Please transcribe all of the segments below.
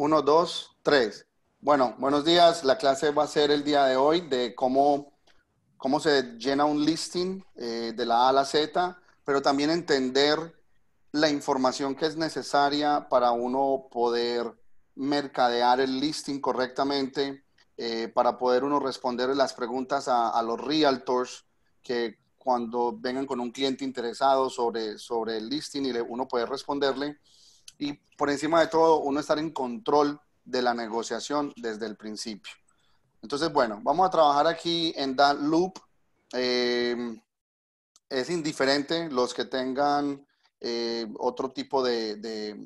Uno, dos, tres. Bueno, buenos días. La clase va a ser el día de hoy de cómo, cómo se llena un listing eh, de la A a la Z, pero también entender la información que es necesaria para uno poder mercadear el listing correctamente, eh, para poder uno responder las preguntas a, los realtors que cuando vengan con un cliente interesado sobre, sobre el listing y uno puede responderle y por encima de todo, uno estar en control de la negociación desde el principio. Entonces, bueno, vamos a trabajar aquí en that loop. Em, es indiferente los que tengan eh, otro tipo de,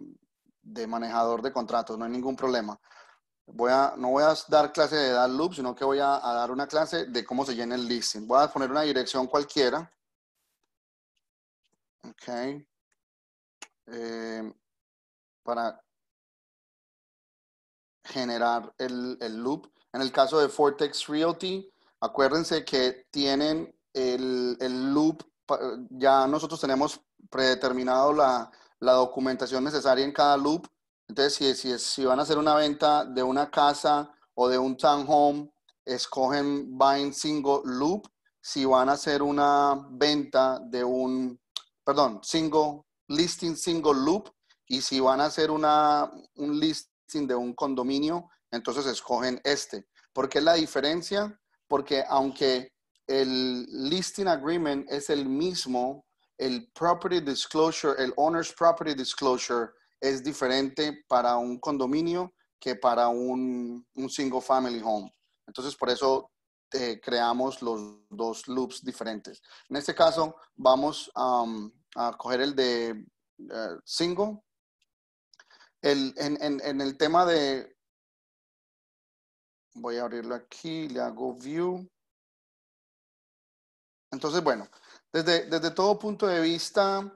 manejador de contratos, no hay ningún problema. Voy a, no voy a dar clase de that loop, sino que voy a, dar una clase de cómo se llena el listing. Voy a poner una dirección cualquiera. Ok. Eh, para generar el, loop. En el caso de Fortex Realty, acuérdense que tienen el, loop, ya nosotros tenemos predeterminado la, documentación necesaria en cada loop. Entonces, si, si, si, van a hacer una venta de una casa o de un townhome, escogen buying Single Loop. Si van a hacer una venta de un, perdón, Single Listing Single Loop, y si van a hacer un listing de un condominio, entonces escogen este. ¿Por qué la diferencia? Porque aunque el listing agreement es el mismo, el property disclosure, el owner's property disclosure es diferente para un condominio que para un, single family home. Entonces, por eso eh, creamos los dos loops diferentes. En este caso, vamos um, a coger el de eh, single en, el tema de, voy a abrirlo aquí, le hago view. Entonces, bueno, desde, todo punto de vista,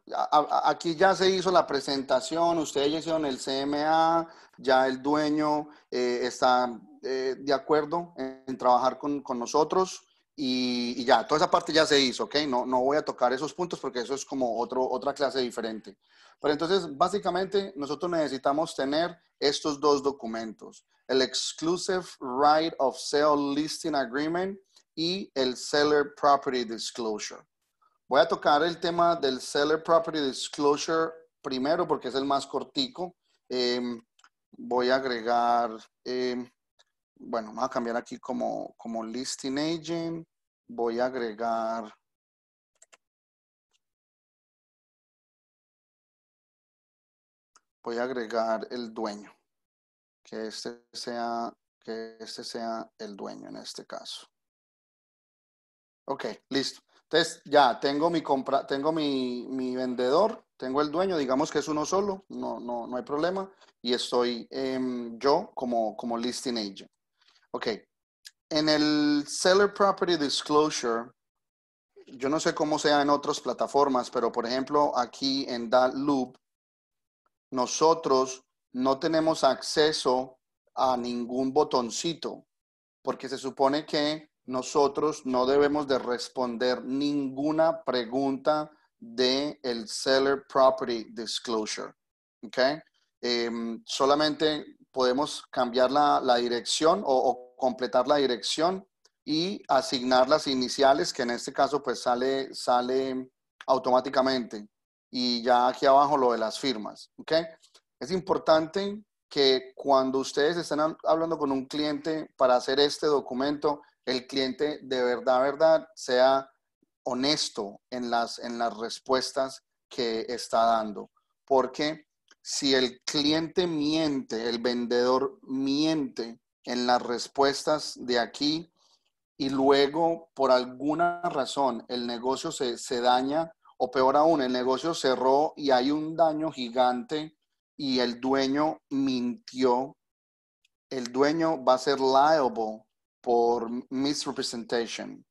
aquí ya se hizo la presentación, ustedes ya hicieron el CMA, ya el dueño eh, está eh, de acuerdo en, trabajar con, con, nosotros. Y, ya, toda esa parte ya se hizo, ¿ok? No, no voy a tocar esos puntos porque eso es como otro, otra clase diferente. Pero entonces, básicamente, nosotros necesitamos tener estos dos documentos, el Exclusive Right of Sale Listing Agreement y el Seller Property Disclosure. Voy a tocar el tema del Seller Property Disclosure primero porque es el más cortico. Em, voy a agregar... Em, bueno, vamos a cambiar aquí como, como listing agent. Voy a agregar voy a agregar el dueño. Que este sea, que este sea el dueño en este caso. Ok, listo. Entonces ya tengo mi compra, tengo mi, vendedor, tengo el dueño, digamos que es uno solo, no, no, no hay problema. Y estoy em, yo como, como listing agent. Ok. En el Seller Property Disclosure, yo no sé cómo sea en otras plataformas, pero por ejemplo aquí en DatLoop nosotros no tenemos acceso a ningún botoncito, porque se supone que nosotros no debemos de responder ninguna pregunta de el Seller Property Disclosure. ¿Ok? Em, solamente podemos cambiar la, dirección o, completar la dirección y asignar las iniciales, que en este caso pues sale, sale automáticamente. Y ya aquí abajo lo de las firmas. ¿okay? Es importante que cuando ustedes estén hablando con un cliente para hacer este documento, el cliente de verdad, verdad, sea honesto en las, en las respuestas que está dando. Porque si el cliente miente, el vendedor miente en las respuestas de aquí y luego por alguna razón el negocio se, daña o peor aún, el negocio cerró y hay un daño gigante y el dueño mintió, el dueño va a ser liable por misrepresentation.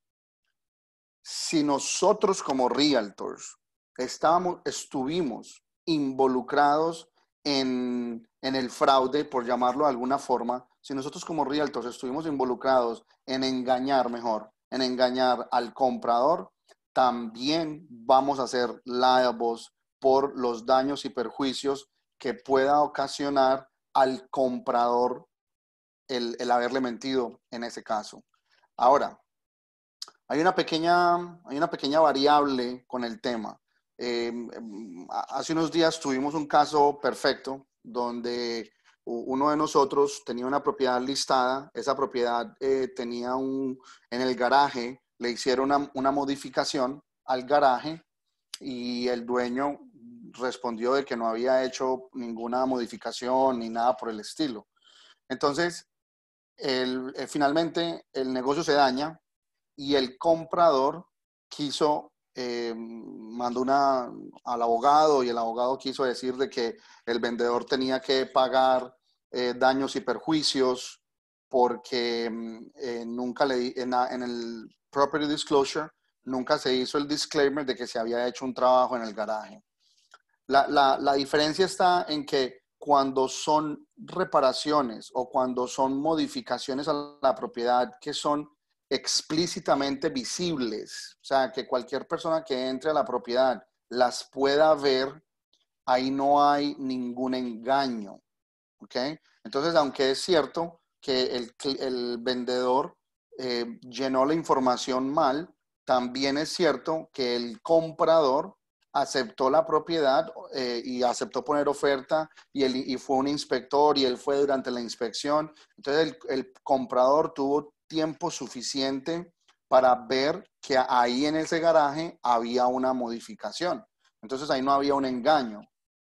Si nosotros como realtors estábamos, estuvimos involucrados en, en, el fraude, por llamarlo de alguna forma, si nosotros como realtors estuvimos involucrados en engañar mejor, en engañar al comprador, también vamos a ser labos por los daños y perjuicios que pueda ocasionar al comprador el, el haberle mentido en ese caso. Ahora, hay una, pequeña, hay una pequeña variable con el tema eh, mm, hace unos días tuvimos un caso perfecto donde uno de nosotros tenía una propiedad listada, esa propiedad eh, tenía un, en el garaje, le hicieron una, modificación al garaje y el dueño respondió de que no había hecho ninguna modificación ni nada por el estilo. Entonces, eh, finalmente el negocio se daña y el comprador quiso eh, mandó una al abogado y el abogado quiso decir de que el vendedor tenía que pagar eh, daños y perjuicios porque mm, eh, nunca le en, en el property disclosure nunca se hizo el disclaimer de que se había hecho un trabajo en el garaje. La, la diferencia está en que cuando son reparaciones o cuando son modificaciones a la propiedad que son explícitamente visibles, o sea, que cualquier persona que entre a la propiedad las pueda ver, ahí no hay ningún engaño. ¿Ok? Entonces, aunque es cierto que el, vendedor eh, llenó la información mal, también es cierto que el comprador aceptó la propiedad eh, y aceptó poner oferta y, él, y fue un inspector y él fue durante la inspección. Entonces el, el comprador tuvo tiempo suficiente para ver que ahí en ese garaje había una modificación. Entonces ahí no había un engaño.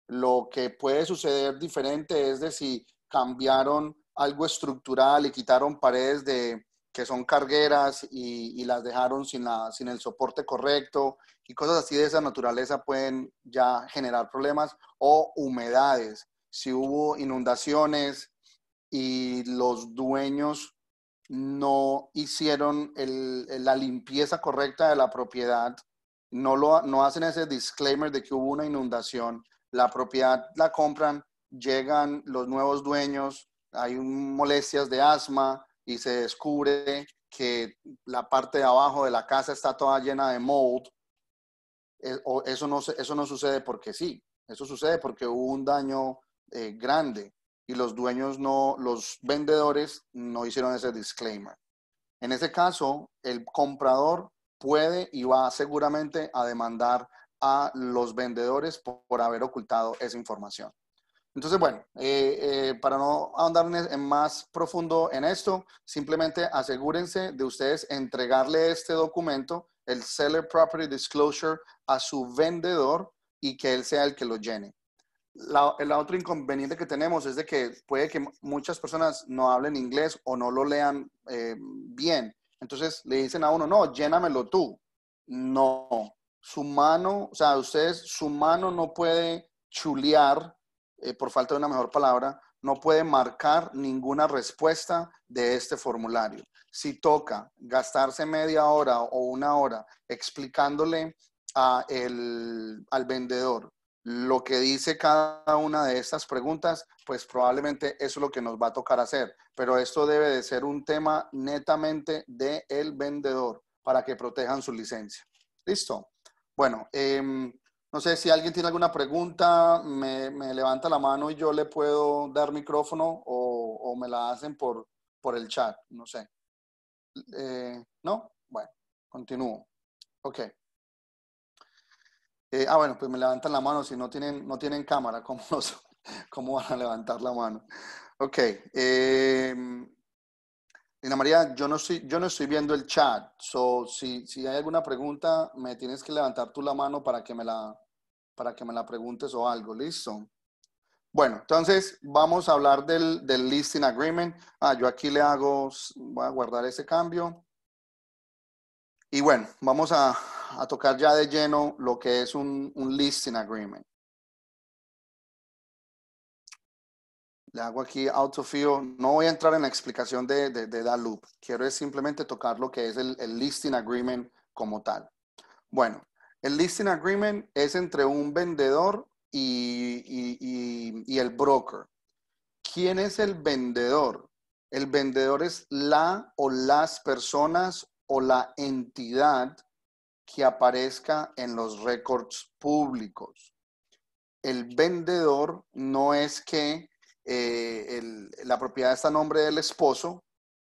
Lo que puede suceder diferente es de si cambiaron algo estructural y quitaron paredes de, que son cargueras y, las dejaron sin, la, sin el soporte correcto y cosas así de esa naturaleza pueden ya generar problemas o humedades. Si hubo inundaciones y los dueños no hicieron la limpieza correcta de la propiedad, no, hacen ese disclaimer de que hubo una inundación, la propiedad la compran, llegan los nuevos dueños, hay molestias de asma y se descubre que la parte de abajo de la casa está toda llena de mold. Eh, eso no, eso no sucede porque sí, eso sucede porque hubo un daño eh, grande y los dueños no, los vendedores no hicieron ese disclaimer. En ese caso, el comprador puede y va seguramente a demandar a los vendedores por, haber ocultado esa información. Entonces, bueno, eh, eh, para no ahondar más profundo en esto, simplemente asegúrense de ustedes entregarle este documento, el Seller Property Disclosure, a su vendedor y que él sea el que lo llene el otro inconveniente que tenemos es de que puede que muchas personas no hablen inglés o no lo lean eh, bien. Entonces le dicen a uno, no, llénamelo tú. No, su mano, o sea, ustedes, su mano no puede chulear, eh, por falta de una mejor palabra, no puede marcar ninguna respuesta de este formulario. Si toca gastarse media hora o una hora explicándole al vendedor lo que dice cada una de estas preguntas, pues probablemente eso es lo que nos va a tocar hacer. Pero esto debe de ser un tema netamente del el vendedor para que protejan su licencia. ¿Listo? Bueno, em, no sé si alguien tiene alguna pregunta, me, levanta la mano y yo le puedo dar micrófono o, me la hacen por, por el chat, no sé. Eh, ¿No? Bueno, continúo. Ok. Eh, ah, bueno, pues me levantan la mano si no tienen, no tienen cámara, ¿cómo, ¿cómo van a levantar la mano? Ok. Eh, María, yo no, estoy, yo no estoy viendo el chat, so, si, si hay alguna pregunta, me tienes que levantar tú la mano para que me la, para que me la preguntes o algo, ¿listo? Bueno, entonces vamos a hablar del, del listing agreement. Ah, yo aquí le hago, voy a guardar ese cambio. Y bueno, vamos a, a tocar ya de lleno lo que es un, listing agreement. Le hago aquí autofill. No voy a entrar en la explicación de, de, de loop. Quiero simplemente tocar lo que es el, listing agreement como tal. Bueno, el listing agreement es entre un vendedor y, y, y, el broker. ¿Quién es el vendedor? El vendedor es la o las personas o la entidad que aparezca en los récords públicos. El vendedor no es que eh, la propiedad está a nombre del esposo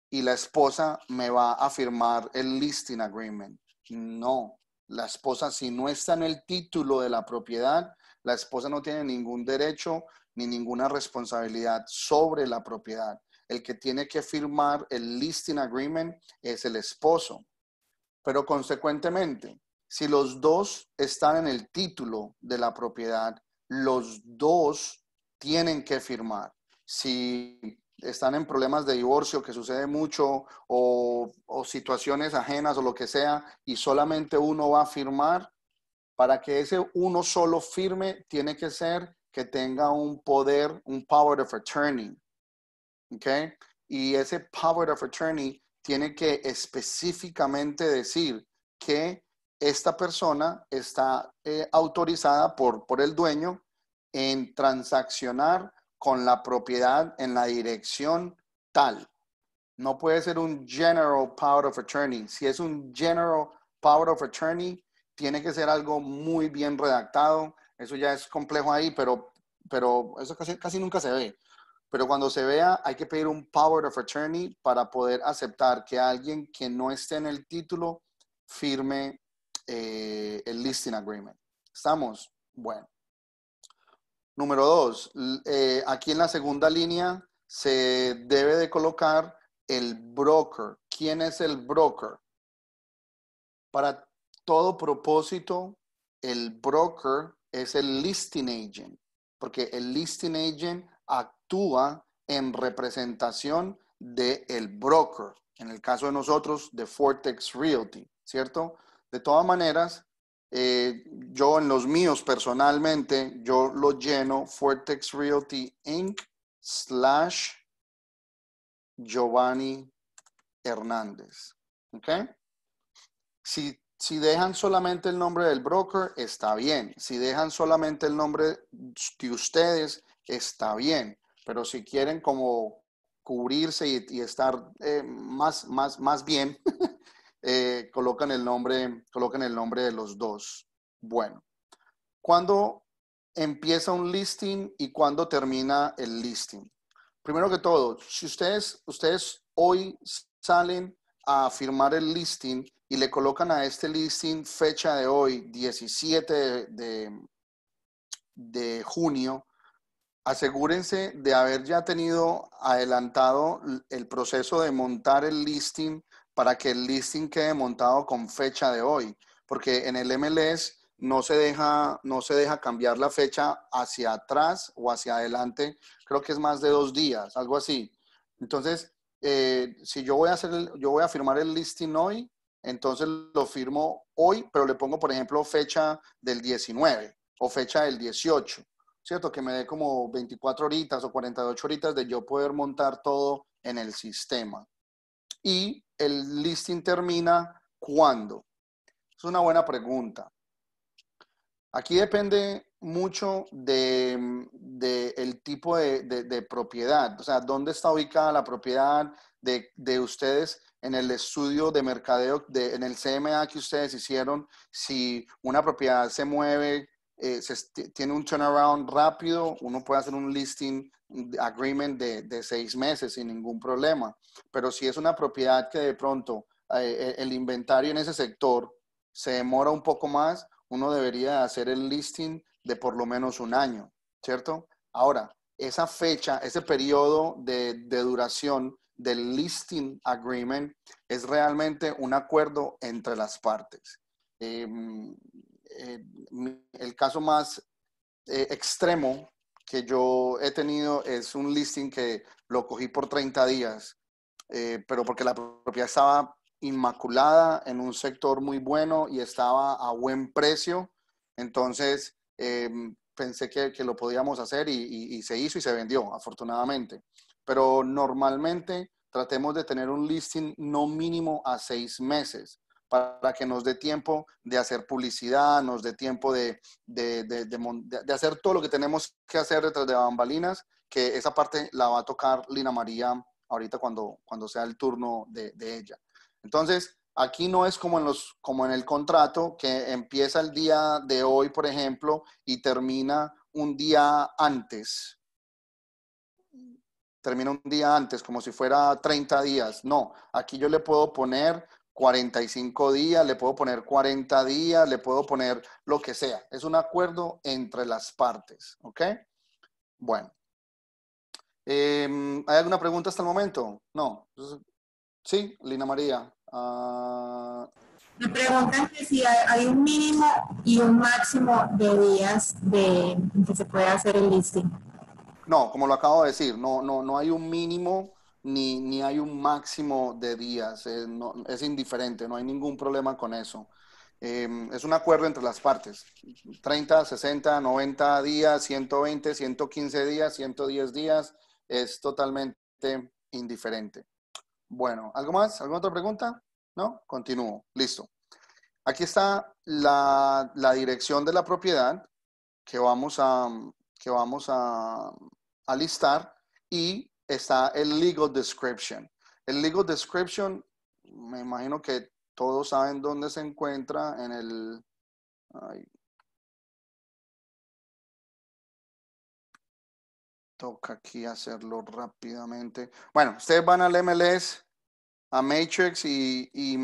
y la esposa me va a firmar el listing agreement. No, la esposa si no está en el título de la propiedad, la esposa no tiene ningún derecho ni ninguna responsabilidad sobre la propiedad. El que tiene que firmar el listing agreement es el esposo. Pero consecuentemente, si los dos están en el título de la propiedad, los dos tienen que firmar. Si están en problemas de divorcio, que sucede mucho, o, situaciones ajenas o lo que sea, y solamente uno va a firmar, para que ese uno solo firme, tiene que ser que tenga un poder, un power of attorney. ¿Ok? Y ese power of attorney tiene que específicamente decir que esta persona está eh, autorizada por, por el dueño en transaccionar con la propiedad en la dirección tal. No puede ser un general power of attorney. Si es un general power of attorney, tiene que ser algo muy bien redactado. Eso ya es complejo ahí, pero, pero eso casi nunca se ve pero cuando se vea hay que pedir un power of attorney para poder aceptar que alguien que no esté en el título firme eh, el listing agreement. ¿Estamos? Bueno. Número dos, eh, aquí en la segunda línea se debe de colocar el broker. ¿Quién es el broker? Para todo propósito, el broker es el listing agent, porque el listing agent a actúa en representación del el broker, en el caso de nosotros, de Fortex Realty, ¿cierto? De todas maneras, eh, yo en los míos personalmente, yo lo lleno Fortex Realty Inc. slash Giovanni Hernández. ¿Ok? Si, si dejan solamente el nombre del broker, está bien. Si dejan solamente el nombre de ustedes, está bien. Pero si quieren como cubrirse y, estar eh, más, bien, eh, colocan, el nombre, colocan el nombre de los dos. Bueno, ¿cuándo empieza un listing y cuándo termina el listing? Primero que todo, si ustedes, ustedes hoy salen a firmar el listing y le colocan a este listing fecha de hoy, 17 de junio, asegúrense de haber ya tenido adelantado el proceso de montar el listing para que el listing quede montado con fecha de hoy, porque en el MLS no se deja, no se deja cambiar la fecha hacia atrás o hacia adelante, creo que es más de dos días, algo así. Entonces, eh, si yo voy, a hacer yo voy a firmar el listing hoy, entonces lo firmo hoy, pero le pongo, por ejemplo, fecha del 19 o fecha del 18 ¿cierto? Que me dé como 24 horitas o 48 horitas de yo poder montar todo en el sistema. Y el listing termina cuándo. Es una buena pregunta. Aquí depende mucho del de, el tipo de, propiedad, o sea, dónde está ubicada la propiedad de, de ustedes en el estudio de mercadeo, en el CMA que ustedes hicieron, si una propiedad se mueve eh, tiene un turnaround rápido, uno puede hacer un listing agreement de, de, seis meses sin ningún problema. Pero si es una propiedad que de pronto eh, el inventario en ese sector se demora un poco más, uno debería hacer el listing de por lo menos un año, ¿cierto? Ahora, esa fecha, ese periodo de, de duración del listing agreement es realmente un acuerdo entre las partes. Em, eh, el caso más eh, extremo que yo he tenido es un listing que lo cogí por 30 días, eh, pero porque la propiedad estaba inmaculada en un sector muy bueno y estaba a buen precio. Entonces em, pensé que, lo podíamos hacer y, se hizo y se vendió, afortunadamente. Pero normalmente tratemos de tener un listing no mínimo a seis meses para que nos dé tiempo de hacer publicidad, nos dé tiempo de, hacer todo lo que tenemos que hacer detrás de bambalinas, que esa parte la va a tocar Lina María ahorita cuando, cuando sea el turno de, ella. Entonces, aquí no es como en, los, como en el contrato, que empieza el día de hoy, por ejemplo, y termina un día antes. Termina un día antes, como si fuera 30 días. No, aquí yo le puedo poner 45 días, le puedo poner 40 días, le puedo poner lo que sea. Es un acuerdo entre las partes, ¿ok? Bueno. Em, ¿Hay alguna pregunta hasta el momento? No. Sí, Lina María. Ah. Me preguntan si hay, un mínimo y un máximo de días de que se puede hacer el listing. No, como lo acabo de decir, no, no, no hay un mínimo ni, hay un máximo de días, eh, es indiferente, no hay ningún problema con eso. Em, es un acuerdo entre las partes, 30, 60, 90 días, 120, 115 días, 110 días, es totalmente indiferente. Bueno, ¿algo más? ¿Alguna otra pregunta? No, continúo, listo. Aquí está la, dirección de la propiedad que vamos a, que vamos a listar y está el legal description. El legal description, me imagino que todos saben dónde se encuentra en el... Ay, toca aquí hacerlo rápidamente. Bueno, ustedes van al MLS, a Matrix y, y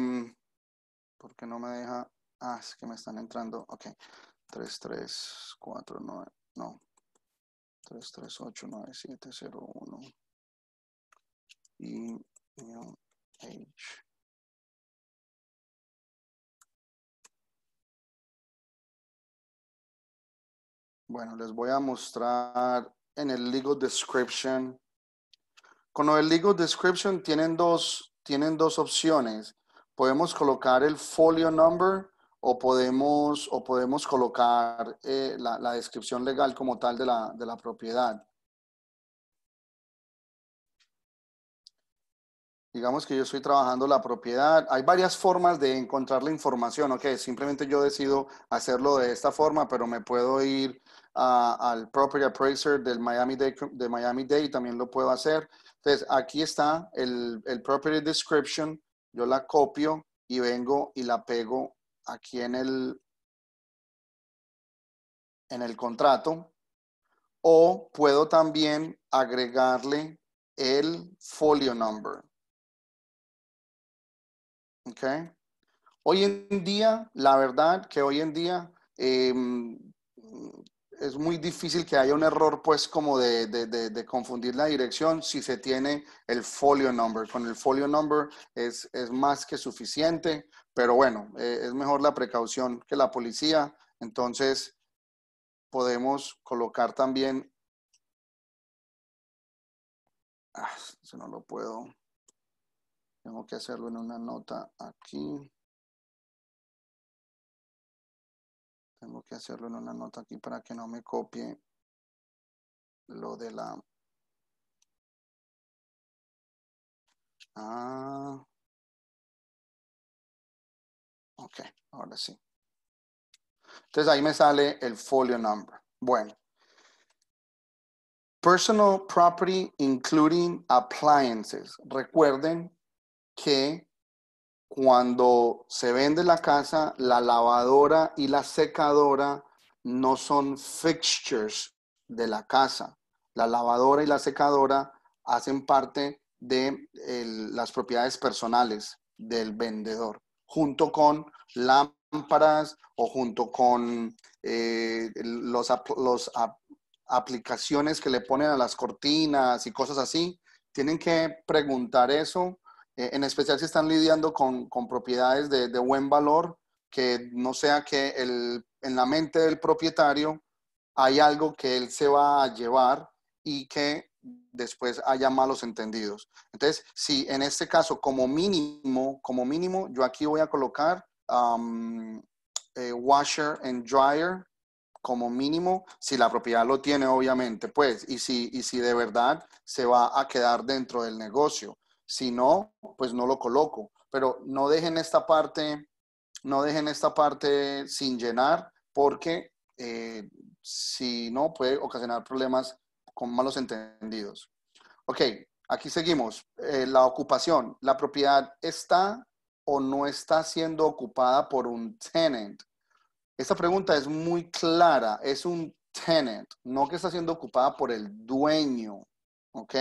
¿por qué no me deja? Ah, es que me están entrando. Ok. 3, 3, 4, 9, no. 3, 3, 8, 9, 7, 0, 1. Bueno, les voy a mostrar en el legal description. Con el legal description tienen dos, tienen dos opciones. Podemos colocar el folio number o podemos, o podemos colocar eh, la, la, descripción legal como tal de la, de la propiedad. digamos que yo estoy trabajando la propiedad. Hay varias formas de encontrar la información, ok, simplemente yo decido hacerlo de esta forma, pero me puedo ir al Property Appraiser del Miami Day, de Miami Day, también lo puedo hacer. Entonces, aquí está el, el Property Description, yo la copio y vengo y la pego aquí en el, en el contrato. O puedo también agregarle el folio number. Okay. Hoy en día, la verdad que hoy en día em, es muy difícil que haya un error, pues, como de, confundir la dirección si se tiene el folio number. Con el folio number es, más que suficiente, pero bueno, eh, es mejor la precaución que la policía. Entonces, podemos colocar también. Ah, eso no lo puedo. Tengo que hacerlo en una nota aquí. Tengo que hacerlo en una nota aquí para que no me copie lo de la... Ah. Ok, ahora sí. Entonces ahí me sale el folio number. Bueno. Personal property including appliances. Recuerden que cuando se vende la casa, la lavadora y la secadora no son fixtures de la casa. La lavadora y la secadora hacen parte de las propiedades personales del vendedor, junto con lámparas o junto con eh, las los, aplicaciones que le ponen a las cortinas y cosas así. Tienen que preguntar eso eh, en especial si están lidiando con, propiedades de, buen valor, que no sea que el, en la mente del propietario hay algo que él se va a llevar y que después haya malos entendidos. Entonces, si en este caso como mínimo, como mínimo, yo aquí voy a colocar um, eh, washer and dryer como mínimo, si la propiedad lo tiene obviamente, pues, y si, y si de verdad se va a quedar dentro del negocio. Si no, pues no lo coloco. Pero no dejen esta parte, no dejen esta parte sin llenar porque eh, si no puede ocasionar problemas con malos entendidos. Ok, aquí seguimos. Eh, la ocupación. La propiedad está o no está siendo ocupada por un tenant. Esta pregunta es muy clara. Es un tenant, no que está siendo ocupada por el dueño. ¿Ok?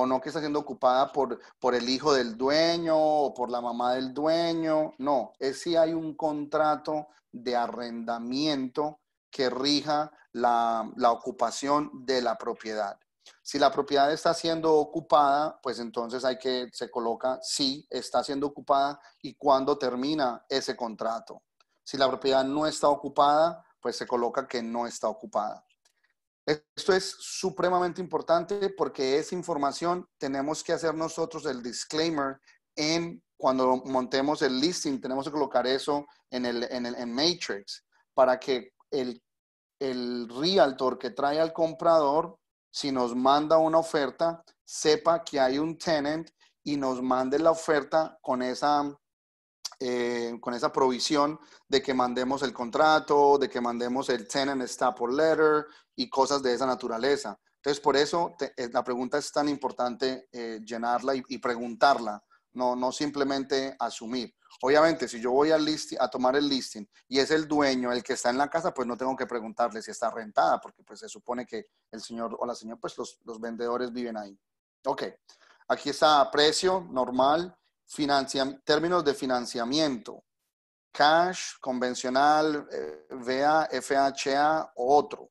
o no que está siendo ocupada por, por el hijo del dueño o por la mamá del dueño. No, es si hay un contrato de arrendamiento que rija la, la ocupación de la propiedad. Si la propiedad está siendo ocupada, pues entonces hay que, se coloca si está siendo ocupada y cuándo termina ese contrato. Si la propiedad no está ocupada, pues se coloca que no está ocupada. Esto es supremamente importante porque esa información tenemos que hacer nosotros el disclaimer en cuando montemos el listing, tenemos que colocar eso en el, en el Matrix para que el, el realtor que trae al comprador, si nos manda una oferta, sepa que hay un tenant y nos mande la oferta con esa eh, con esa provisión de que mandemos el contrato, de que mandemos el tenant or letter y cosas de esa naturaleza. Entonces, por eso eh, la pregunta es tan importante eh, llenarla y, preguntarla, no, no simplemente asumir. Obviamente, si yo voy a, a tomar el listing y es el dueño el que está en la casa, pues no tengo que preguntarle si está rentada, porque pues se supone que el señor o la señora, pues los, los vendedores viven ahí. Ok, aquí está precio normal, términos de financiamiento, cash, convencional, eh, VA, FHA o otro.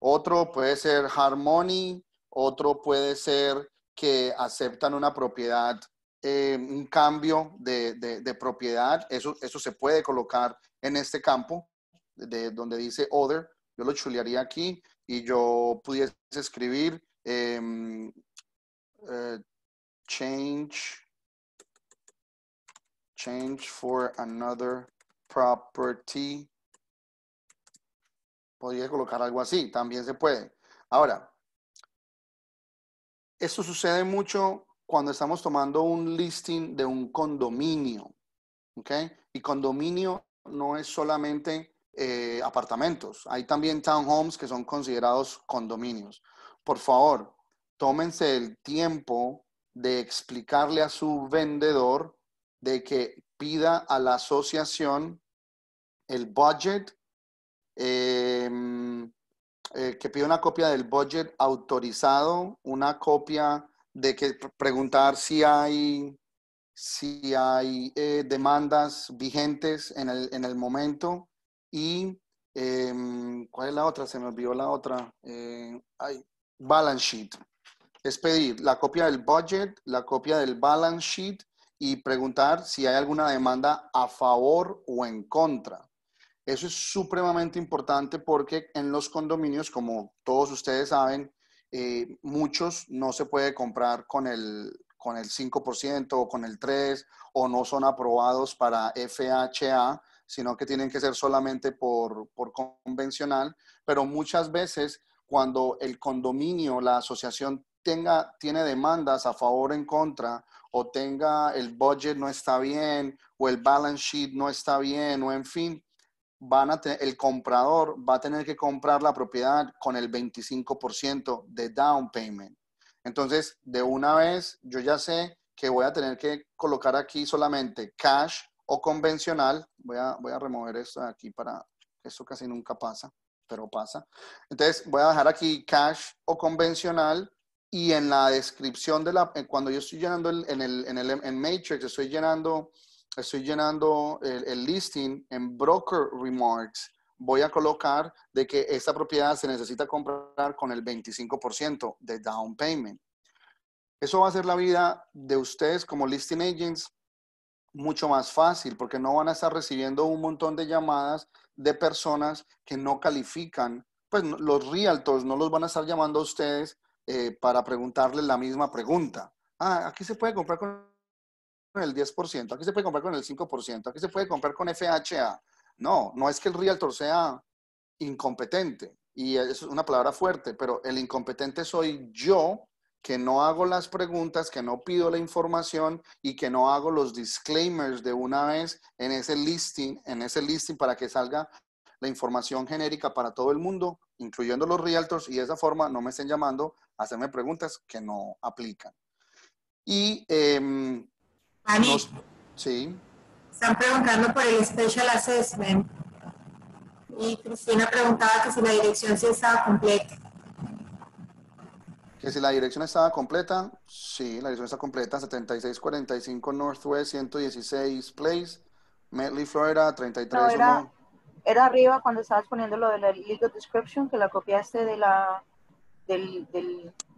Otro puede ser Harmony, otro puede ser que aceptan una propiedad, eh, un cambio de, propiedad. Eso, eso se puede colocar en este campo de, donde dice other. Yo lo chulearía aquí y yo pudiese escribir em, eh, change change for another property. Podría colocar algo así, también se puede. Ahora, esto sucede mucho cuando estamos tomando un listing de un condominio, ¿ok? Y condominio no es solamente eh, apartamentos, hay también townhomes que son considerados condominios. Por favor, tómense el tiempo de explicarle a su vendedor de que pida a la asociación el budget, em, eh, que pida una copia del budget autorizado, una copia de que preguntar si hay, si hay eh, demandas vigentes en el, momento y em, ¿cuál es la otra? Se me olvidó la otra. hay eh, balance sheet. Es pedir la copia del budget, la copia del balance sheet y preguntar si hay alguna demanda a favor o en contra. Eso es supremamente importante porque en los condominios, como todos ustedes saben, eh, muchos no se puede comprar con el, con el 5% o con el 3% o no son aprobados para FHA, sino que tienen que ser solamente por, por convencional. Pero muchas veces cuando el condominio, la asociación tenga, tiene demandas a favor o en contra o tenga el budget no está bien o el balance sheet no está bien o en fin, van a tener, el comprador va a tener que comprar la propiedad con el 25% de down payment. Entonces, de una vez, yo ya sé que voy a tener que colocar aquí solamente cash o convencional. Voy a, voy a remover esto de aquí para, esto casi nunca pasa, pero pasa. Entonces, voy a dejar aquí cash o convencional y en la descripción de la, eh, cuando yo estoy llenando el, en, el, en, el, en Matrix, estoy llenando, estoy llenando el, el, listing en broker remarks, voy a colocar de que esta propiedad se necesita comprar con el 25% de down payment. Eso va a hacer la vida de ustedes como listing agents mucho más fácil porque no van a estar recibiendo un montón de llamadas de personas que no califican. Pues los realtors no los van a estar llamando a ustedes eh, para preguntarle la misma pregunta. Ah, aquí se puede comprar con el 10%, aquí se puede comprar con el 5%, aquí se puede comprar con FHA. No, no es que el realtor sea incompetente, y es una palabra fuerte, pero el incompetente soy yo que no hago las preguntas, que no pido la información y que no hago los disclaimers de una vez en ese listing, en ese listing para que salga la información genérica para todo el mundo, incluyendo los realtors, y de esa forma no me estén llamando hacerme preguntas que no aplican. Y... Eh, sí. Están preguntando por el Special Assessment. Y Cristina preguntaba que si la dirección sí estaba completa. Que si la dirección estaba completa, sí, la dirección está completa, 7645 Northwest 116 Place, Medley, Florida, 33. No, era, arriba cuando estabas poniendo lo de la legal description, que la copiaste de la del,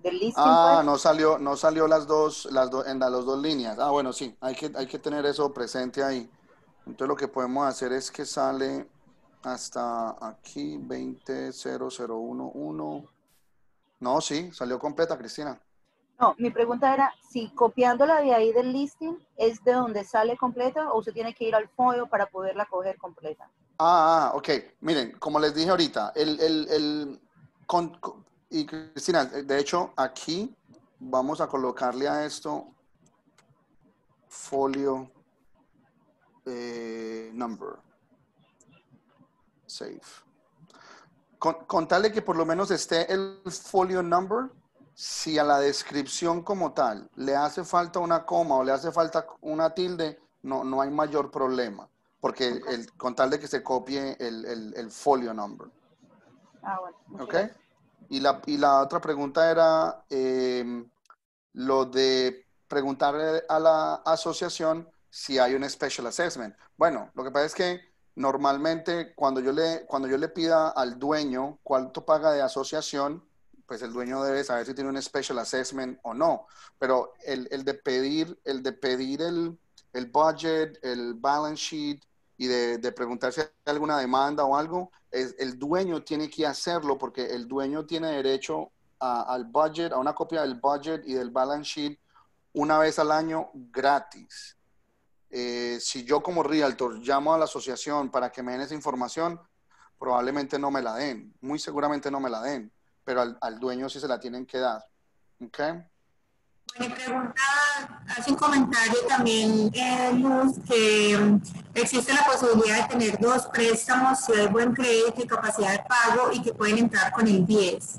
listing. Ah, pues. no salió, no salió las dos, las en las dos líneas. Ah, bueno, sí, hay que, hay que tener eso presente ahí. Entonces lo que podemos hacer es que sale hasta aquí 20.0011. No, sí, salió completa, Cristina. No, mi pregunta era si copiándola de ahí del listing es de donde sale completa o usted tiene que ir al folio para poderla coger completa. Ah, ah, ok. Miren, como les dije ahorita, el, el, el con, y Cristina, eh, de hecho, aquí vamos a colocarle a esto folio eh, number. Save. Con, de que por lo menos esté el folio number. Si a la descripción como tal le hace falta una coma o le hace falta una tilde, no, no hay mayor problema. Porque el, con tal de que se copie el, folio number. Ah, bueno. ¿Ok? Y la, otra pregunta era em, lo de preguntarle a la asociación si hay un special assessment. Bueno, lo que pasa es que normalmente cuando yo le, cuando yo le pida al dueño cuánto paga de asociación, pues el dueño debe saber si tiene un special assessment o no. Pero el, de pedir, el de pedir el, el budget, el balance sheet, y de, de hay alguna demanda o algo, el dueño tiene que hacerlo porque el dueño tiene derecho al budget, a una copia del budget y del balance sheet una vez al año gratis. Eh, si yo como realtor llamo a la asociación para que me den esa información, probablemente no me la den, muy seguramente no me la den, pero al, dueño sí se la tienen que dar. ¿Okay? Bueno, pregunta, hace un comentario también, eh, Luz, que mm, existe la posibilidad de tener dos préstamos si hay buen crédito y capacidad de pago y que pueden entrar con el 10.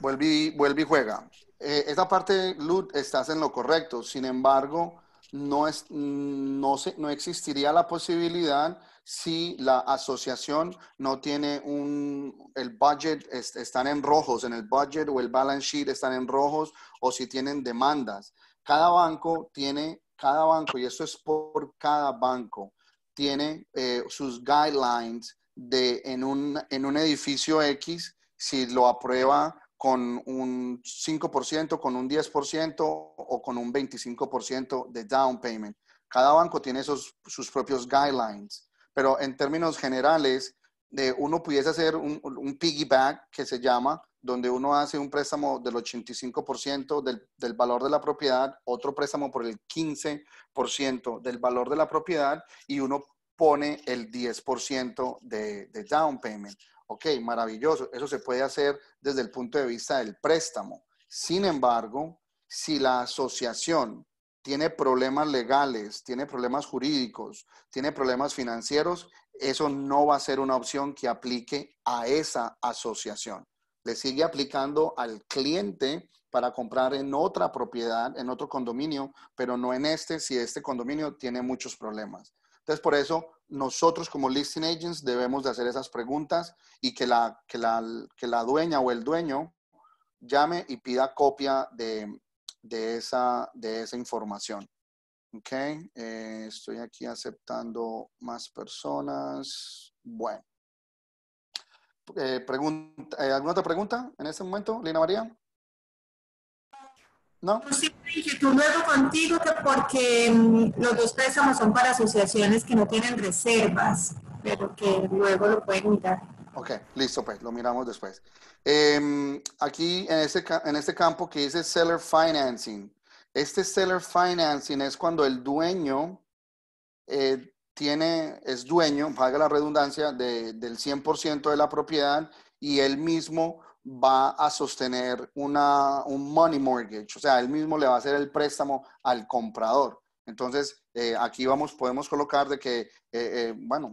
Vuelve vuelve y juega. Eh, esa parte, Luz, estás en lo correcto. Sin embargo, no, es, mm, no, no existiría la posibilidad si la asociación no tiene un, el budget, están en rojos, en el budget o el balance sheet están en rojos o si tienen demandas. Cada banco tiene, cada banco, y eso es por cada banco, tiene eh, sus guidelines de en un, en un edificio X, si lo aprueba con un 5%, con un 10% o con un 25% de down payment. Cada banco tiene esos, sus propios guidelines pero en términos generales, uno pudiese hacer un, piggyback que se llama, donde uno hace un préstamo del 85% del, valor de la propiedad, otro préstamo por el 15% del valor de la propiedad y uno pone el 10% de, de down payment. Ok, maravilloso. Eso se puede hacer desde el punto de vista del préstamo. Sin embargo, si la asociación tiene problemas legales, tiene problemas jurídicos, tiene problemas financieros, eso no va a ser una opción que aplique a esa asociación. Le sigue aplicando al cliente para comprar en otra propiedad, en otro condominio, pero no en este, si este condominio tiene muchos problemas. Entonces, por eso nosotros como listing agents debemos de hacer esas preguntas y que la, que la, que la dueña o el dueño llame y pida copia de, de esa, de esa información. Ok, eh, estoy aquí aceptando más personas. Bueno. Eh, pregunta, eh, ¿Alguna otra pregunta en este momento, Lina María? ¿No? Sí, inquietud luego contigo que porque mm, los dos préstamos son para asociaciones que no tienen reservas, pero que luego lo pueden mirar. Ok, listo, pues lo miramos después. Em, aquí en este, en este campo que dice seller financing. Este seller financing es cuando el dueño eh, tiene, es dueño, paga la redundancia, del 100% de la propiedad y él mismo va a sostener una, un money mortgage, o sea, él mismo le va a hacer el préstamo al comprador. Entonces, eh, aquí vamos, podemos colocar de que, eh, eh, bueno,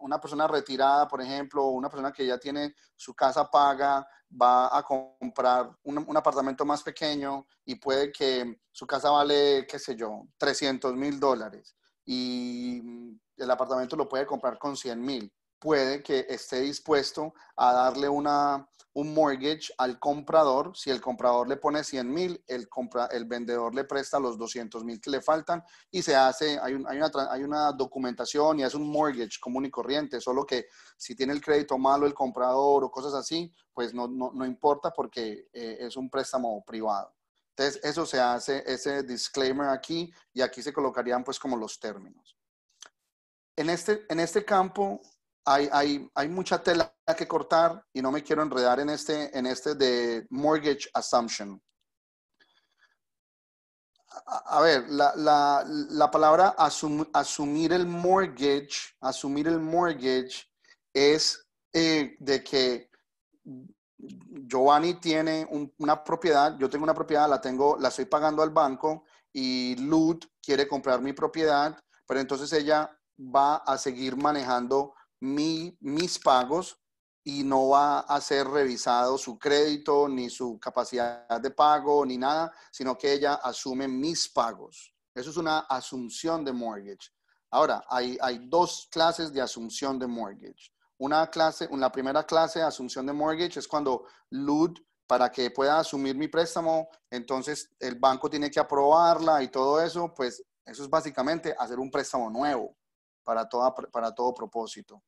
una persona retirada, por ejemplo, una persona que ya tiene su casa paga, va a comprar un, un apartamento más pequeño y puede que su casa vale, qué sé yo, 300 mil dólares y mm, el apartamento lo puede comprar con 100 mil. Puede que esté dispuesto a darle una, un mortgage al comprador. Si el comprador le pone 100 mil, el, el vendedor le presta los 200 mil que le faltan y se hace, hay, hay, una, hay una documentación y es un mortgage común y corriente, solo que si tiene el crédito malo el comprador o cosas así, pues no, no, no importa porque eh, es un préstamo privado. Entonces, eso se hace, ese disclaimer aquí y aquí se colocarían pues como los términos. En este, en este campo, hay, mucha tela que cortar y no me quiero enredar en este, en este de mortgage assumption. A, ver, la, palabra asumir el mortgage, asumir el mortgage es eh, de que Giovanni tiene una propiedad, yo tengo una propiedad, la tengo, la estoy pagando al banco y Lud quiere comprar mi propiedad, pero entonces ella va a seguir manejando mi, mis pagos y no va a ser revisado su crédito, ni su capacidad de pago, ni nada, sino que ella asume mis pagos. Eso es una asunción de mortgage. Ahora, hay, hay dos clases de asunción de mortgage. Una clase, la primera clase de asunción de mortgage es cuando LUD, para que pueda asumir mi préstamo, entonces el banco tiene que aprobarla y todo eso, pues eso es básicamente hacer un préstamo nuevo para, para todo propósito.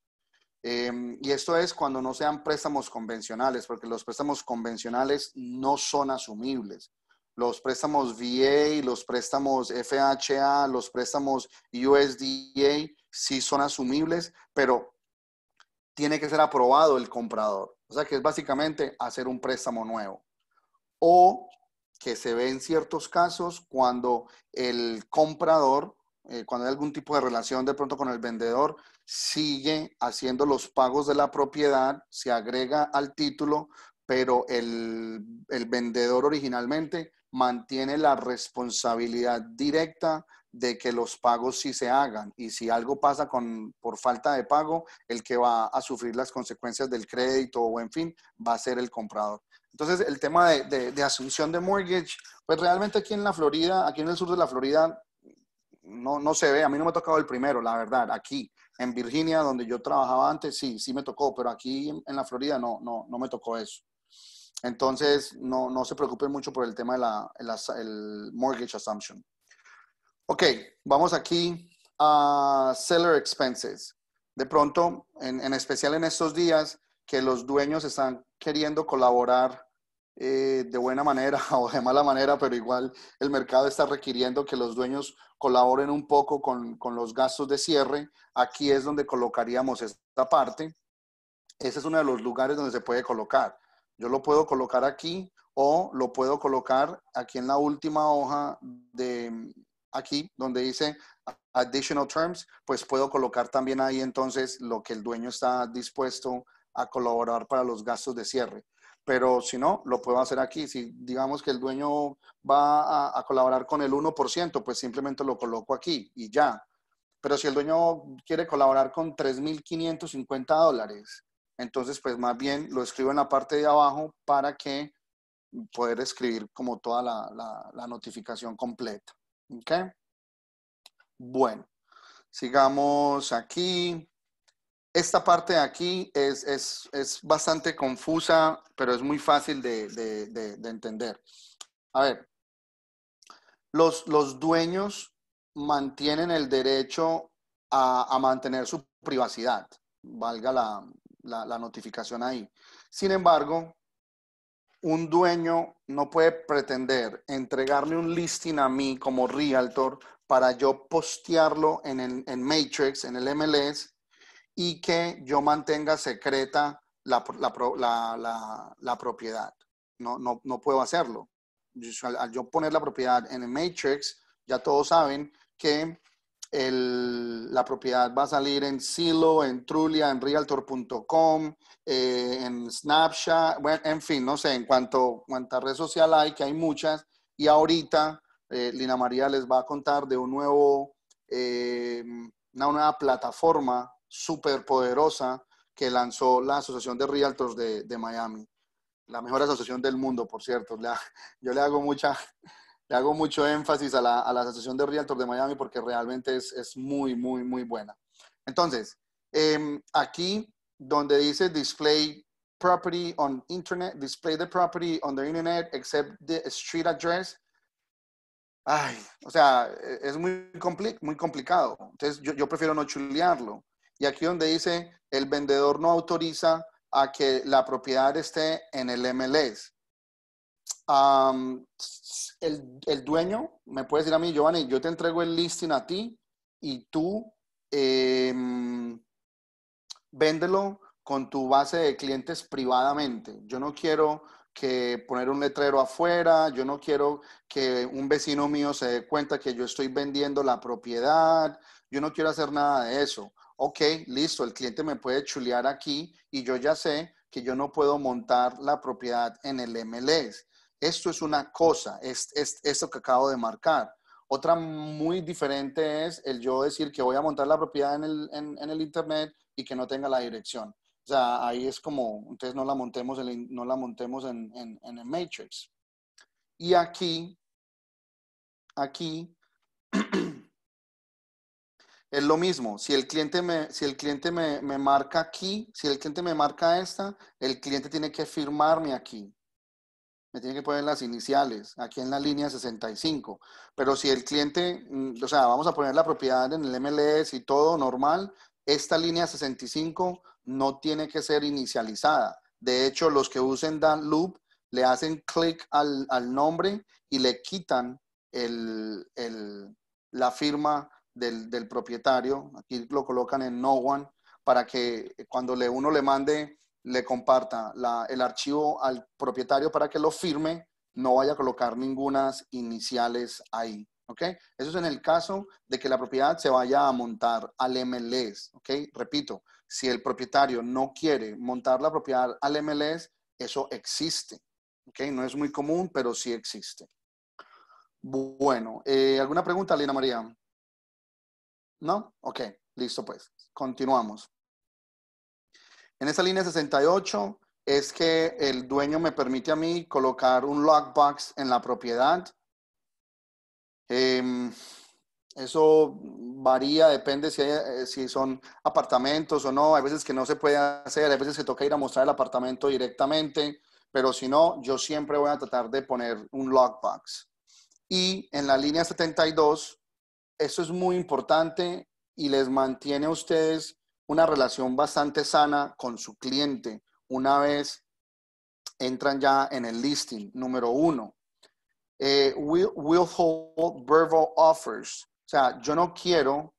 Em, y esto es cuando no sean préstamos convencionales, porque los préstamos convencionales no son asumibles. Los préstamos VA, los préstamos FHA, los préstamos USDA sí son asumibles, pero tiene que ser aprobado el comprador. O sea que es básicamente hacer un préstamo nuevo. O que se ve en ciertos casos cuando el comprador eh, cuando hay algún tipo de relación de pronto con el vendedor, sigue haciendo los pagos de la propiedad, se agrega al título, pero el, vendedor originalmente mantiene la responsabilidad directa de que los pagos sí se hagan y si algo pasa con, por falta de pago, el que va a sufrir las consecuencias del crédito o en fin, va a ser el comprador. Entonces, el tema de, de asunción de mortgage, pues realmente aquí en la Florida, aquí en el sur de la Florida, no, no se ve, a mí no me ha tocado el primero, la verdad, aquí. En Virginia, donde yo trabajaba antes, sí, sí me tocó, pero aquí en, la Florida no, no, no me tocó eso. Entonces, no, se preocupen mucho por el tema del el mortgage assumption. Ok, vamos aquí a seller expenses. De pronto, en, en, especial en estos días que los dueños están queriendo colaborar eh, de buena manera o de mala manera, pero igual el mercado está requiriendo que los dueños colaboren un poco con, con los gastos de cierre. Aquí es donde colocaríamos esta parte. Ese es uno de los lugares donde se puede colocar. Yo lo puedo colocar aquí o lo puedo colocar aquí en la última hoja de aquí donde dice additional terms, pues puedo colocar también ahí entonces lo que el dueño está dispuesto a colaborar para los gastos de cierre pero si no, lo puedo hacer aquí. Si digamos que el dueño va a, colaborar con el 1%, pues simplemente lo coloco aquí y ya. Pero si el dueño quiere colaborar con 3.550 dólares, entonces pues más bien lo escribo en la parte de abajo para que poder escribir como toda la, notificación completa. Bueno, sigamos aquí esta parte de aquí es, bastante confusa, pero es muy fácil de, entender. A ver, los, dueños mantienen el derecho a, mantener su privacidad, valga la, notificación ahí. Sin embargo, un dueño no puede pretender entregarme un listing a mí como realtor para yo postearlo en, el, en Matrix, en el MLS, y que yo mantenga secreta la, la, la, propiedad. No, no, no, puedo hacerlo. Al, yo poner la propiedad en el matrix, ya todos saben que el, la propiedad va a salir en Silo, en Trulia, en Realtor.com, eh, en Snapchat, en fin, no sé, en cuanto cuánta red social hay, que hay muchas. Y ahorita eh, Lina María les va a contar de un nuevo, eh, una nueva plataforma súper poderosa que lanzó la Asociación de Realtors de, Miami. La mejor asociación del mundo, por cierto. yo le hago, mucha, le hago mucho énfasis a la, Asociación de Realtors de Miami porque realmente es, muy, muy, muy buena. Entonces, em, aquí donde dice display property on internet, display the property on the internet except the street address. Ay, o sea, e, es muy, muy complicado. Entonces, yo, yo prefiero no chulearlo. Y aquí donde dice, el vendedor no autoriza a que la propiedad esté en el MLS. el, dueño me puede decir a mí, Giovanni, yo te entrego el listing a ti y tú em, véndelo con tu base de clientes privadamente. Yo no quiero que poner un letrero afuera, yo no quiero que un vecino mío se dé cuenta que yo estoy vendiendo la propiedad, yo no quiero hacer nada de eso ok, listo, el cliente me puede chulear aquí y yo ya sé que yo no puedo montar la propiedad en el MLS. Esto es una cosa, es, esto que acabo de marcar. Otra muy diferente es el yo decir que voy a montar la propiedad en el, Internet y que no tenga la dirección. O sea, ahí es como, entonces no la montemos, en, no la montemos en, en el Matrix. Y aquí, aquí Es lo mismo, si el cliente, me, si el cliente me, marca aquí, si el cliente me marca esta, el cliente tiene que firmarme aquí. Me tiene que poner las iniciales, aquí en la línea 65. Pero si el cliente, mm, o sea, vamos a poner la propiedad en el MLS y todo normal, esta línea 65 no tiene que ser inicializada. De hecho, los que usen Dan Loop le hacen clic al, nombre y le quitan la firma del, propietario, aquí lo colocan en no one, para que cuando le, uno le mande, le comparta el archivo al propietario para que lo firme, no vaya a colocar ninguna iniciales ahí. ¿ok? Eso es en el caso de que la propiedad se vaya a montar al MLS. ¿ok? Repito, si el propietario no quiere montar la propiedad al MLS, eso existe. ¿ok? No es muy común, pero sí existe. Bueno, eh, ¿alguna pregunta, Lina María? ¿No? Ok, listo pues. Continuamos. En esa línea 68 es que el dueño me permite a mí colocar un lockbox en la propiedad. Em, eso varía, depende eh, si, son apartamentos o no. Hay veces que no se puede hacer, hay veces que toca ir a mostrar el apartamento directamente, pero si no, yo siempre voy a tratar de poner un lockbox. Y en la línea 72 eso es muy importante y les mantiene a ustedes una relación bastante sana con su cliente una vez entran ya en el listing número uno. Eh, will, will hold verbal offers. O sea, yo no quiero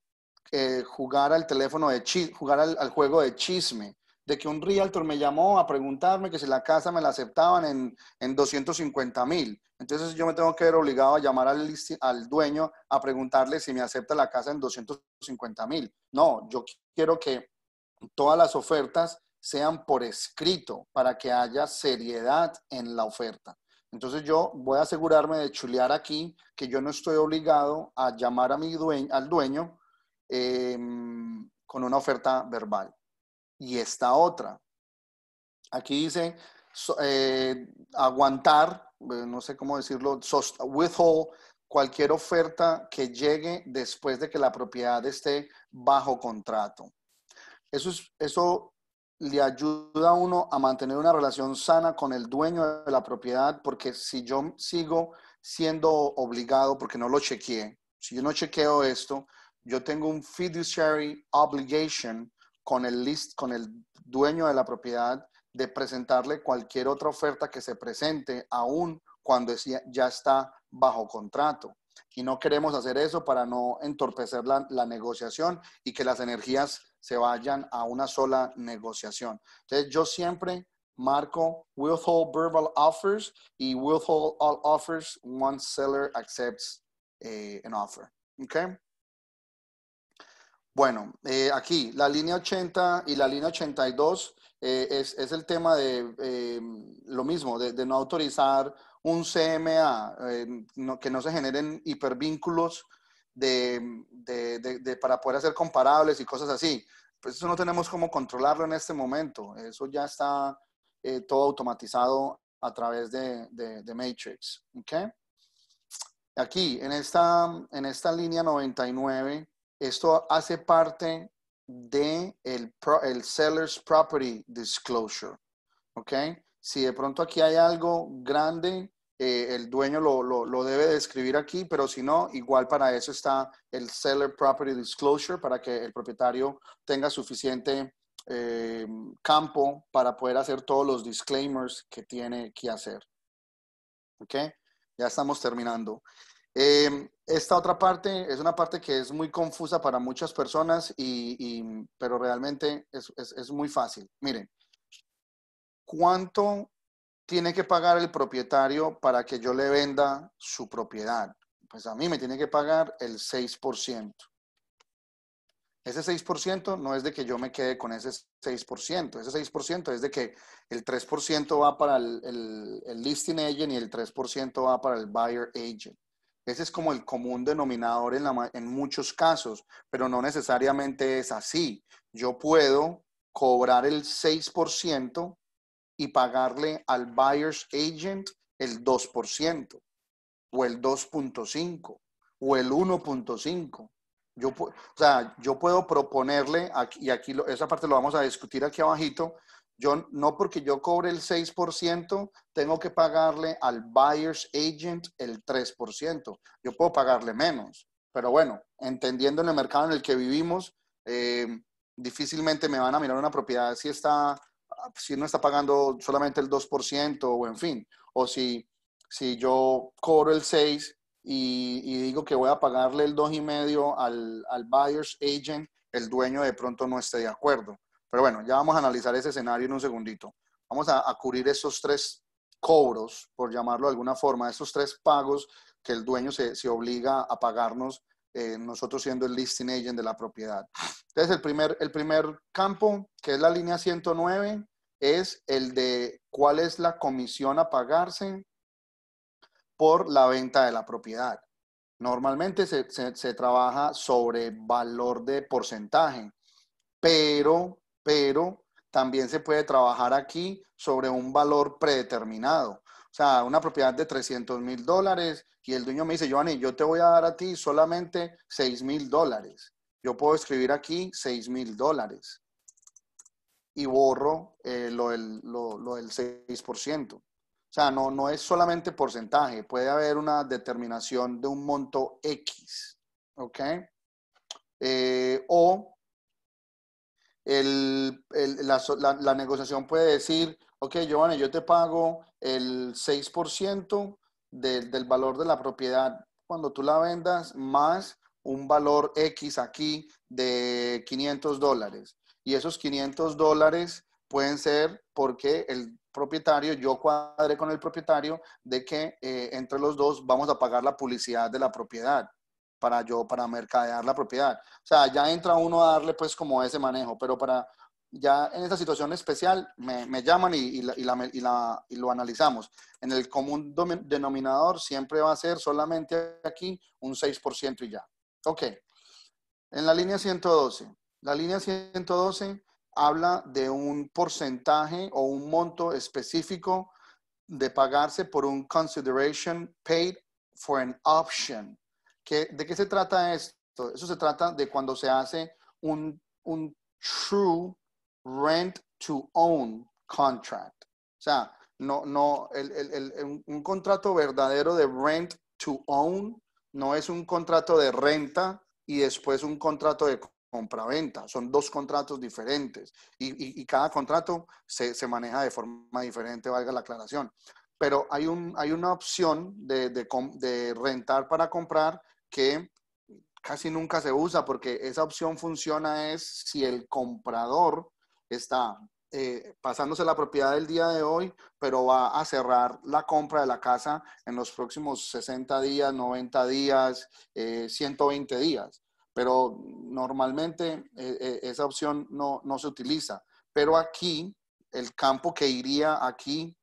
eh, jugar al teléfono de jugar al, juego de chisme de que un realtor me llamó a preguntarme que si la casa me la aceptaban en, en 250 mil. Entonces yo me tengo que ver obligado a llamar al, al dueño a preguntarle si me acepta la casa en 250 mil. No, yo quiero que todas las ofertas sean por escrito para que haya seriedad en la oferta. Entonces yo voy a asegurarme de chulear aquí que yo no estoy obligado a llamar a mi dueño, al dueño em, con una oferta verbal y esta otra. Aquí dice eh, aguantar, eh, no sé cómo decirlo, withhold cualquier oferta que llegue después de que la propiedad esté bajo contrato. Eso, eso le ayuda a uno a mantener una relación sana con el dueño de la propiedad, porque si yo sigo siendo obligado, porque no lo chequeé, si yo no chequeo esto, yo tengo un fiduciary obligation con el list, con el dueño de la propiedad de presentarle cualquier otra oferta que se presente, aún cuando ya está bajo contrato. Y no queremos hacer eso para no entorpecer la, la negociación y que las energías se vayan a una sola negociación. Entonces, yo siempre marco withhold verbal offers y withhold all offers once seller accepts eh, an offer. Okay? Bueno, eh, aquí la línea 80 y la línea 82 eh, es, el tema de eh, lo mismo, de, no autorizar un CMA, que no se generen hipervínculos de, para poder hacer comparables y cosas así. Pues eso no tenemos cómo controlarlo en este momento. Eso ya está todo automatizado a través de, Matrix. ¿okay? Aquí, en esta, en esta línea 99, esto hace parte de el, seller's property disclosure, ¿ok? Si de pronto aquí hay algo grande, eh, el dueño lo, debe describir aquí, pero si no, igual para eso está el seller property disclosure, para que el propietario tenga suficiente eh, campo para poder hacer todos los disclaimers que tiene que hacer. ¿Ok? Ya estamos terminando. Eh, esta otra parte es una parte que es muy confusa para muchas personas, y, pero realmente es, muy fácil. Miren, ¿cuánto tiene que pagar el propietario para que yo le venda su propiedad? Pues a mí me tiene que pagar el 6%. Ese 6% no es de que yo me quede con ese 6%, ese 6% es de que el 3% va para el, el listing agent y el 3% va para el buyer agent. Ese es como el común denominador en, muchos casos, pero no necesariamente es así. Yo puedo cobrar el 6% y pagarle al buyer's agent el 2% o el 2.5 o el 1.5. Yo, o sea, yo puedo proponerle, aquí, y aquí esa parte lo vamos a discutir aquí abajito, yo no porque yo cobre el 6%, tengo que pagarle al buyer's agent el 3%. Yo puedo pagarle menos, pero bueno, entendiendo en el mercado en el que vivimos, eh, difícilmente me van a mirar una propiedad si está si no está pagando solamente el 2% o en fin, o si, yo cobro el 6 y, digo que voy a pagarle el 2,5 al, al buyer's agent, el dueño de pronto no esté de acuerdo. Pero bueno, ya vamos a analizar ese escenario en un segundito. Vamos a, a cubrir esos tres cobros, por llamarlo de alguna forma, esos tres pagos que el dueño se, se obliga a pagarnos eh, nosotros siendo el listing agent de la propiedad. Entonces, el primer, el primer campo, que es la línea 109, es el de cuál es la comisión a pagarse por la venta de la propiedad. Normalmente se, se, se trabaja sobre valor de porcentaje, pero pero también se puede trabajar aquí sobre un valor predeterminado. O sea, una propiedad de 300 mil dólares y el dueño me dice, Giovanni, yo te voy a dar a ti solamente 6 mil dólares. Yo puedo escribir aquí 6 mil dólares y borro eh, lo, del, 6%. O sea, no, no es solamente porcentaje, puede haber una determinación de un monto X, ¿ok? Eh, o el, la, negociación puede decir, ok, Giovanni, yo te pago el 6% del valor de la propiedad cuando tú la vendas, más un valor X aquí de 500 dólares. Y esos 500 dólares pueden ser porque el propietario, yo cuadré con el propietario de que eh, entre los dos vamos a pagar la publicidad de la propiedad para yo, para mercadear la propiedad. O sea, ya entra uno a darle pues como ese manejo, pero para ya en esta situación especial me, llaman y, y, y, lo analizamos. En el común denominador siempre va a ser solamente aquí un 6% y ya. Ok. En la línea 112. La línea 112 habla de un porcentaje o un monto específico de pagarse por un consideration paid for an option. ¿De qué se trata esto? Eso se trata de cuando se hace un, un true rent to own contract. O sea, no, no, el, el, el, un contrato verdadero de rent to own no es un contrato de renta y después un contrato de compra-venta. Son dos contratos diferentes y, y, y cada contrato se, se, maneja de forma diferente, valga la aclaración pero hay, un, hay una opción de, rentar para comprar que casi nunca se usa porque esa opción funciona es si el comprador está eh, pasándose la propiedad del día de hoy, pero va a cerrar la compra de la casa en los próximos 60 días, 90 días, 120 eh, días. Pero normalmente eh, esa opción no, no se utiliza. Pero aquí, el campo que iría aquí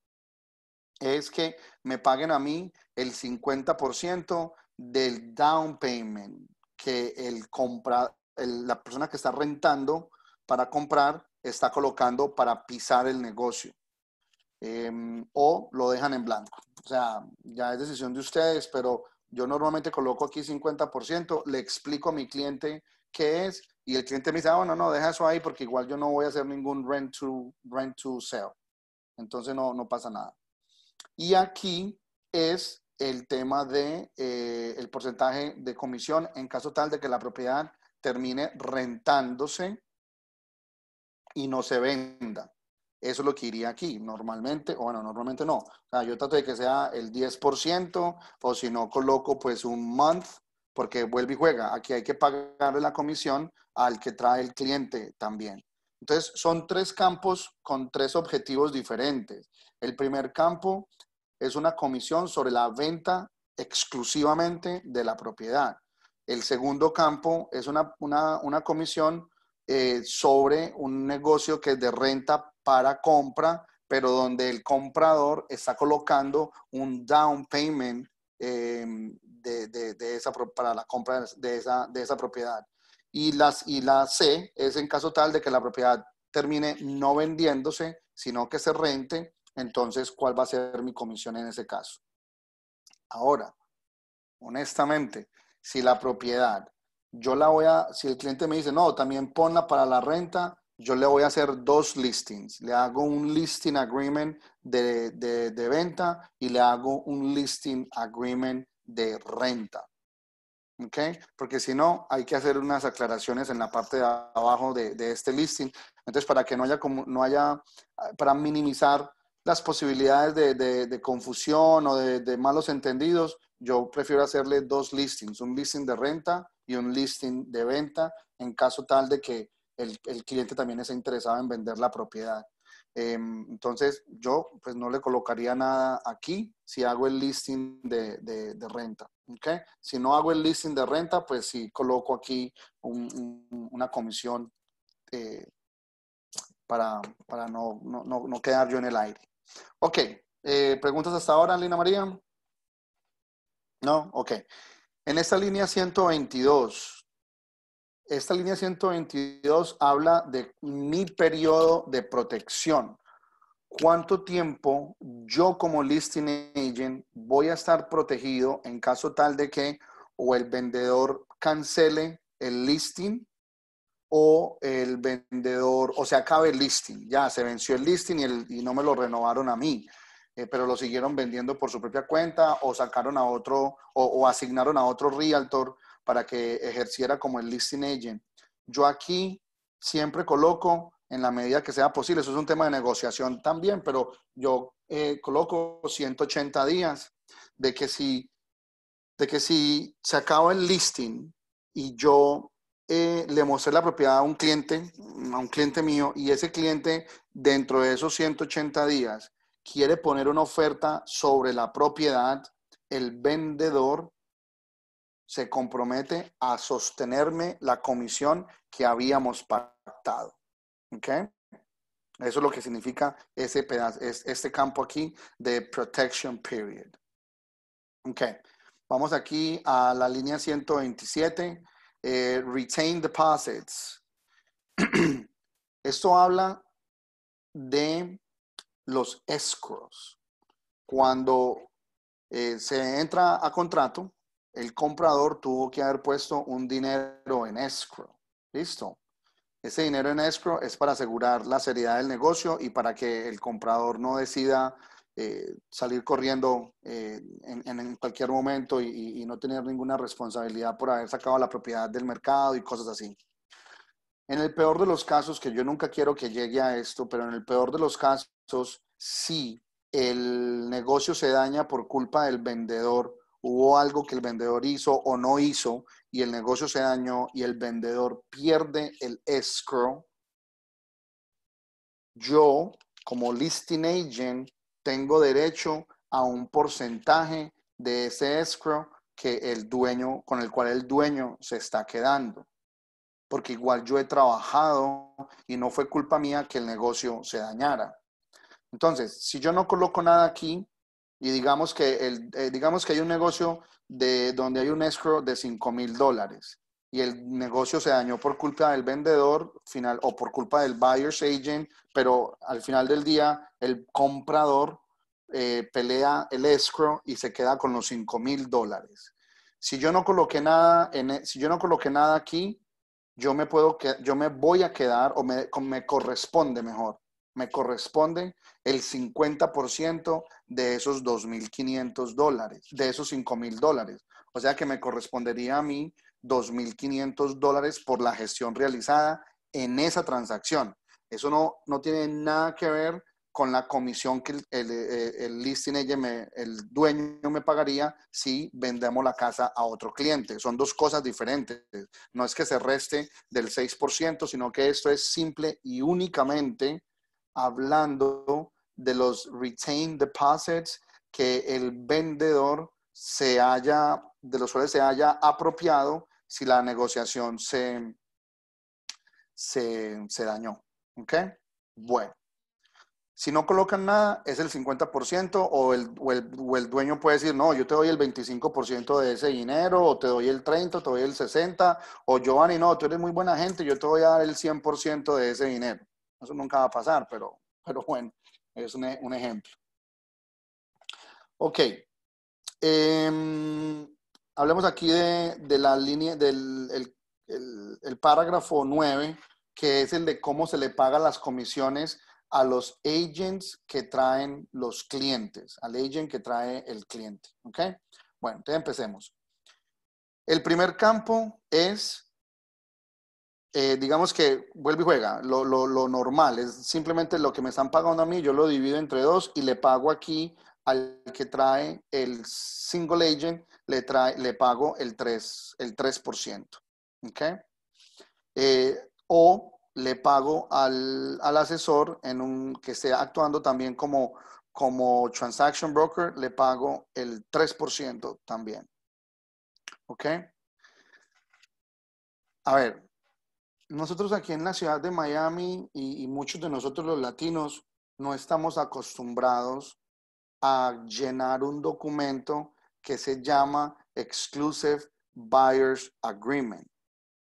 es que me paguen a mí el 50% del down payment que el compra, la persona que está rentando para comprar está colocando para pisar el negocio. Em, o lo dejan en blanco. O sea, ya es decisión de ustedes, pero yo normalmente coloco aquí 50%, le explico a mi cliente qué es y el cliente me dice, ah, bueno, no, deja eso ahí porque igual yo no voy a hacer ningún rent to, rent to sell. Entonces no, no pasa nada. Y aquí es el tema de eh, el porcentaje de comisión en caso tal de que la propiedad termine rentándose y no se venda. Eso es lo que iría aquí, normalmente, o bueno, normalmente no. yo trato de que sea el 10%, o si no, coloco pues un month, porque vuelve y juega. Aquí hay que pagarle la comisión al que trae el cliente también. Entonces, son tres campos con tres objetivos diferentes. El primer campo es una comisión sobre la venta exclusivamente de la propiedad. El segundo campo es una, comisión eh, sobre un negocio que es de renta para compra, pero donde el comprador está colocando un down payment eh, para la compra de esa propiedad y, las, y la C es en caso tal de que la propiedad termine no vendiéndose, sino que se rente, entonces, ¿cuál va a ser mi comisión en ese caso? Ahora, honestamente, si la propiedad, yo la voy a, si el cliente me dice, no, también ponla para la renta, yo le voy a hacer dos listings. Le hago un listing agreement de venta y le hago un listing agreement de renta. Porque si no, hay que hacer unas aclaraciones en la parte de abajo de, de este listing. Entonces, para que no haya, no haya ah, para minimizar las posibilidades de, de, confusión o de, malos entendidos, yo prefiero hacerle dos listings, un listing de renta y un listing de venta, en caso tal de que el, el cliente también esté interesado en vender la propiedad. Em, entonces, yo pues no le colocaría nada aquí si hago el listing de, renta. ¿okay? Si no hago el listing de renta, pues sí coloco aquí una comisión eh, para, para no, no, quedar yo en el aire. Ok, eh, ¿preguntas hasta ahora, Lina María? No, ok. En esta línea 122, esta línea 122 habla de mi periodo de protección. ¿Cuánto tiempo yo como listing agent voy a estar protegido en caso tal de que o el vendedor cancele el listing o el vendedor, o se acabe el listing, ya se venció el listing y, no me lo renovaron a mí, eh, pero lo siguieron vendiendo por su propia cuenta o sacaron a otro o, o asignaron a otro realtor para que ejerciera como el listing agent. Yo aquí siempre coloco en la medida que sea posible, eso es un tema de negociación también, pero yo eh, coloco 180 días de que si de que si se acaba el listing y yo eh, le mostré la propiedad a un cliente, a un cliente mío, y ese cliente dentro de esos 180 días quiere poner una oferta sobre la propiedad, el vendedor se compromete a sostenerme la comisión que habíamos pactado. ¿Ok? Eso es lo que significa ese es, este campo aquí de protection period. Ok, vamos aquí a la línea 127, eh, retain deposits. Esto habla de los escrows. Cuando eh, se entra a contrato, el comprador tuvo que haber puesto un dinero en escrow. ¿Listo? Ese dinero en escrow es para asegurar la seriedad del negocio y para que el comprador no decida eh, salir corriendo eh, en, cualquier momento y, y, no tener ninguna responsabilidad por haber sacado la propiedad del mercado y cosas así. En el peor de los casos, que yo nunca quiero que llegue a esto, pero en el peor de los casos, si el negocio se daña por culpa del vendedor, hubo algo que el vendedor hizo o no hizo y el negocio se dañó y el vendedor pierde el escrow, yo como listing agent tengo derecho a un porcentaje de ese escrow que el dueño con el cual el dueño se está quedando. Porque igual yo he trabajado y no fue culpa mía que el negocio se dañara. Entonces, si yo no coloco nada aquí, y digamos que, eh, digamos que hay un negocio de, donde hay un escrow de 5 mil dólares y el negocio se dañó por culpa del vendedor final o por culpa del buyer's agent, pero al final del día el comprador eh, pelea el escrow y se queda con los 5 mil dólares. Si yo no coloqué nada, en, e, si yo no coloqué nada aquí, yo me puedo, yo me voy a quedar o me, me corresponde mejor me corresponde el 50% de esos 2.500 dólares, de esos 5.000 dólares. O sea que me correspondería a mí 2.500 dólares por la gestión realizada en esa transacción. Eso no, tiene nada que ver con la comisión que el, el, eh, listing el dueño me pagaría si vendemos la casa a otro cliente. Son dos cosas diferentes. No es que se reste del 6%, sino que esto es simple y únicamente hablando de los retained deposits que el vendedor se haya, de los cuales se haya apropiado si la negociación se, se, dañó. ¿Ok? Bueno. Si no colocan nada, es el 50% o el, el, dueño puede decir, no, yo te doy el 25% de ese dinero, o te doy el 30, o te doy el 60, o Giovanni, no, tú eres muy buena gente, yo te voy a dar el 100% de ese dinero. Eso nunca va a pasar, pero, pero bueno, es un, e, ejemplo. Ok. Em, hablemos aquí de, la línea, del el, parágrafo 9, que es el de cómo se le pagan las comisiones a los agents que traen los clientes, al agent que trae el cliente. ¿Ok? Bueno, entonces empecemos. El primer campo es eh, digamos que vuelve y juega, lo, normal, es simplemente lo que me están pagando a mí, yo lo divido entre dos y le pago aquí al que trae el single agent, le, trae, le pago el 3%. El 3% eh, o le pago al, al, asesor en un, que esté actuando también como, como transaction broker, le pago el 3% también. ¿Ok? A ver, nosotros aquí en la ciudad de Miami y, muchos de nosotros los latinos no estamos acostumbrados a llenar un documento que se llama Exclusive Buyers Agreement.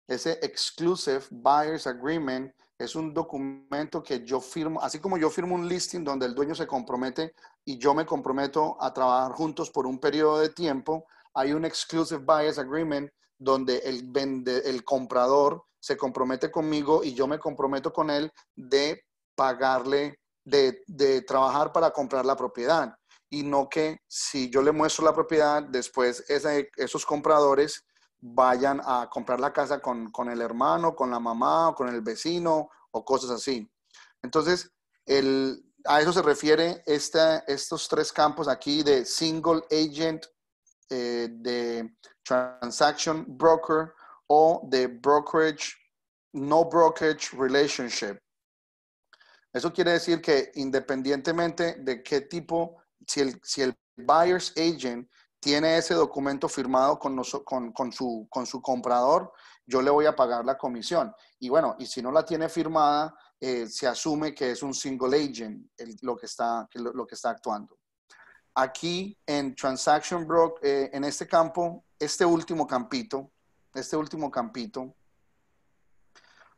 Ese Exclusive Buyers Agreement es un documento que yo firmo, así como yo firmo un listing donde el dueño se compromete y yo me comprometo a trabajar juntos por un periodo de tiempo, hay un Exclusive Buyers Agreement donde el, el comprador se compromete conmigo y yo me comprometo con él de pagarle, de, trabajar para comprar la propiedad. Y no que si yo le muestro la propiedad, después esos compradores vayan a comprar la casa con, el hermano, con la mamá, o con el vecino o cosas así. Entonces, el, a eso se refiere estos tres campos aquí de single agent, eh, de transaction broker o de brokerage, no brokerage relationship. Eso quiere decir que independientemente de qué tipo, si el, si el buyer's agent tiene ese documento firmado con, con, su, con su comprador, yo le voy a pagar la comisión. Y bueno, y si no la tiene firmada, eh, se asume que es un single agent lo, que está, lo, que está actuando. Aquí en Transaction Broker, eh, en este campo, este último campito, este último campito.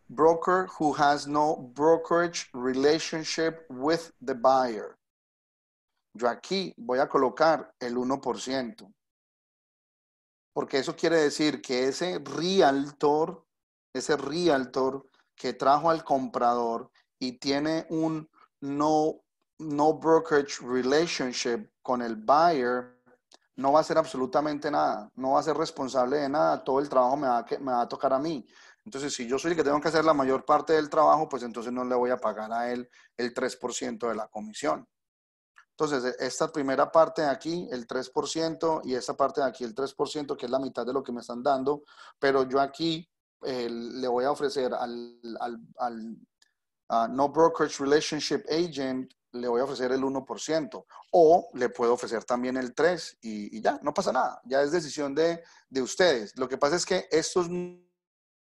Broker who has no brokerage relationship with the buyer. Yo aquí voy a colocar el 1%. Porque eso quiere decir que ese realtor, ese realtor que trajo al comprador y tiene un no, no brokerage relationship con el buyer, no va a ser absolutamente nada, no va a ser responsable de nada, todo el trabajo me va, a tocar a mí. Entonces, si yo soy el que tengo que hacer la mayor parte del trabajo, pues entonces no le voy a pagar a él el 3% de la comisión. Entonces, e, esta primera parte de aquí, el 3%, y esta parte de aquí, el 3%, que es la mitad de lo que me están dando, pero yo aquí eh, le voy a ofrecer al, no brokerage relationship agent le voy a ofrecer el 1% o le puedo ofrecer también el 3% y, ya, no pasa nada, ya es decisión de, ustedes. Lo que pasa es que estos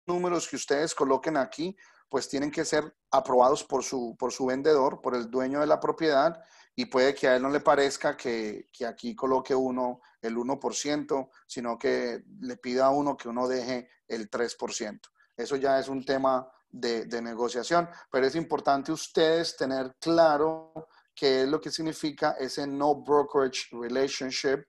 números que ustedes coloquen aquí, pues tienen que ser aprobados por su, por su vendedor, por el dueño de la propiedad y puede que a él no le parezca que, que aquí coloque uno el 1%, sino que le pida a uno que uno deje el 3%. Eso ya es un tema de, negociación, pero es importante ustedes tener claro qué es lo que significa ese no brokerage relationship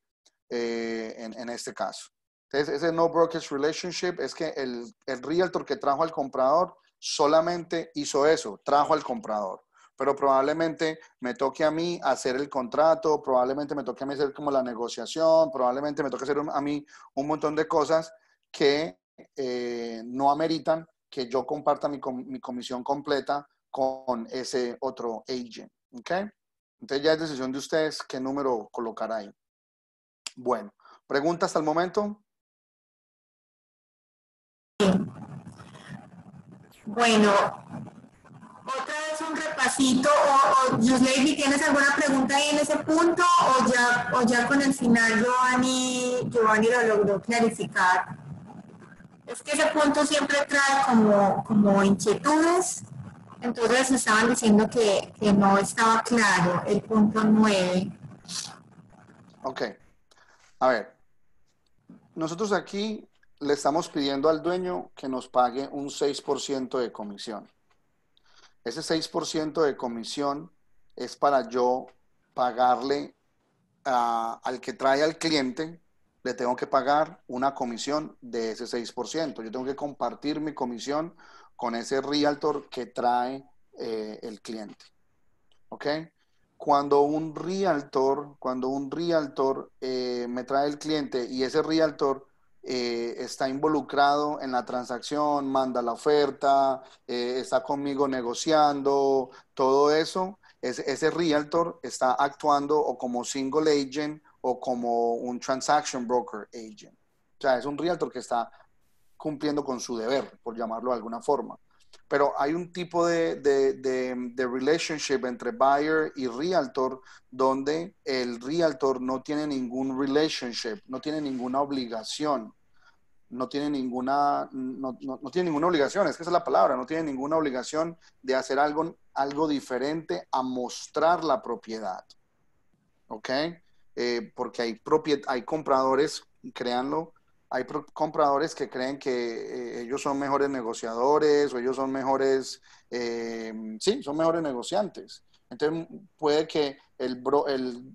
eh, en, este caso. Entonces, ese no brokerage relationship es que el, el realtor que trajo al comprador solamente hizo eso, trajo al comprador pero probablemente me toque a mí hacer el contrato, probablemente me toque a mí hacer como la negociación, probablemente me toque hacer a mí un montón de cosas que eh, no ameritan que yo comparta mi, mi comisión completa con ese otro agent. ¿Ok? Entonces ya es decisión de ustedes qué número colocar ahí. Bueno, ¿preguntas hasta el momento? Bueno, otra vez un repasito. O, ¿tienes alguna pregunta ahí en ese punto? O ya, o ya con el final Giovanni, Giovanni lo logró clarificar. Es que ese punto siempre trae como, como inquietudes. Entonces estaban diciendo que, no estaba claro el punto 9. Ok. A ver. Nosotros aquí le estamos pidiendo al dueño que nos pague un 6% de comisión. Ese 6% de comisión es para yo pagarle al que trae al cliente le tengo que pagar una comisión de ese 6%. Yo tengo que compartir mi comisión con ese realtor que trae eh, el cliente. ¿Ok? Cuando un realtor, cuando un realtor eh, me trae el cliente y ese realtor eh, está involucrado en la transacción, manda la oferta, está conmigo negociando, todo eso, ese, ese realtor está actuando o como single agent o como un transaction broker agent. O sea, es un realtor que está cumpliendo con su deber, por llamarlo de alguna forma. Pero hay un tipo de, relationship entre buyer y realtor donde el realtor no tiene ningún relationship, no tiene ninguna obligación no tiene ninguna, no, tiene ninguna obligación, es que esa es la palabra, no tiene ninguna obligación de hacer algo, algo diferente a mostrar la propiedad. ¿Ok? Eh, porque hay, hay compradores, créanlo, hay compradores que creen que eh, ellos son mejores negociadores o ellos son mejores, eh, sí, son mejores negociantes. Entonces puede que el,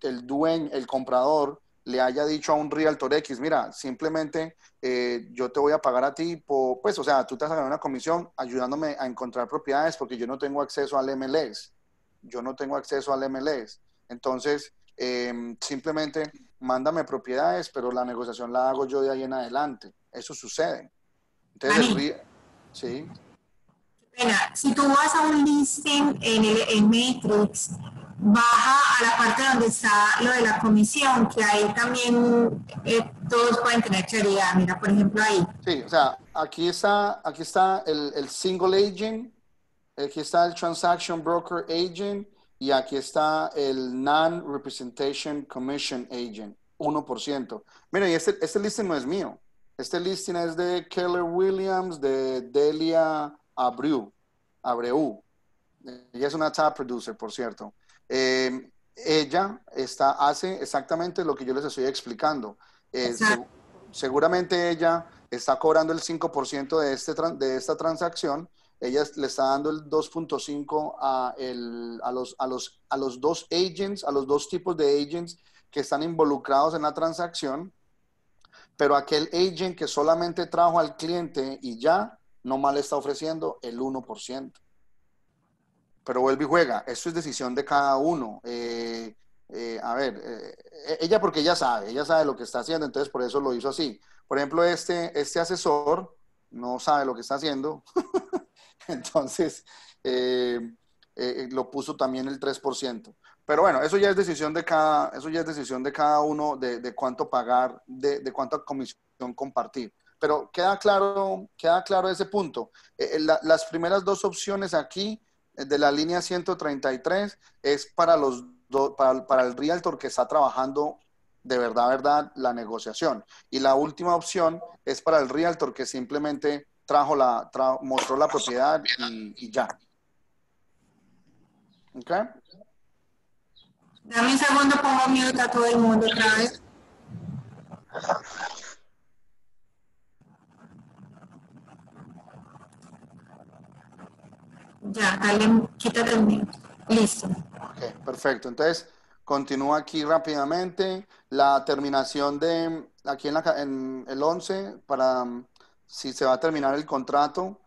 el, dueño, el comprador, le haya dicho a un Realtor X, mira, simplemente yo te voy a pagar a ti, por, pues, o sea, tú te vas a ganar una comisión ayudándome a encontrar propiedades porque yo no tengo acceso al MLS. Yo no tengo acceso al MLS. Entonces, Em, simplemente mándame propiedades, pero la negociación la hago yo de ahí en adelante. Eso sucede. Entonces, sí. si tú vas a un listing en, el, en Matrix, baja a la parte donde está lo de la comisión, que ahí también eh, todos pueden tener claridad. Mira, por ejemplo, ahí. Sí, o sea, aquí está, aquí está el, el single agent, aquí está el transaction broker agent, y aquí está el Non-Representation Commission Agent, 1%. Mira, y este, este listing no es mío. Este listing es de Keller Williams, de Delia Abreu. Abreu. Ella es una tab producer, por cierto. Eh, ella está, hace exactamente lo que yo les estoy explicando. Eh, seguramente ella está cobrando el 5% de, este de esta transacción ella le está dando el 2.5 a, los, a, los, a los dos agents, a los dos tipos de agents que están involucrados en la transacción, pero aquel agent que solamente trajo al cliente y ya, nomás le está ofreciendo el 1%. Pero vuelve y juega. Eso es decisión de cada uno. Eh, eh, a ver, eh, e, ella porque ella sabe, ella sabe lo que está haciendo, entonces por eso lo hizo así. Por ejemplo, este, este asesor no sabe lo que está haciendo Entonces, eh, eh, lo puso también el 3%. Pero bueno, eso ya es decisión de cada, eso ya es decisión de cada uno de, cuánto pagar, de, cuánta comisión compartir. Pero queda claro, queda claro ese punto. Eh, las primeras dos opciones aquí de la línea 133 es para los para el realtor que está trabajando de verdad, verdad, la negociación. Y la última opción es para el realtor que simplemente trajo la, mostró la propiedad y, ya. ¿Ok? Dame un segundo, pongo mute a todo el mundo otra vez. Ya, dale, quita el Listo. Ok, perfecto. Entonces, continúa aquí rápidamente. La terminación de, aquí en, en el 11, para si se va a terminar el contrato,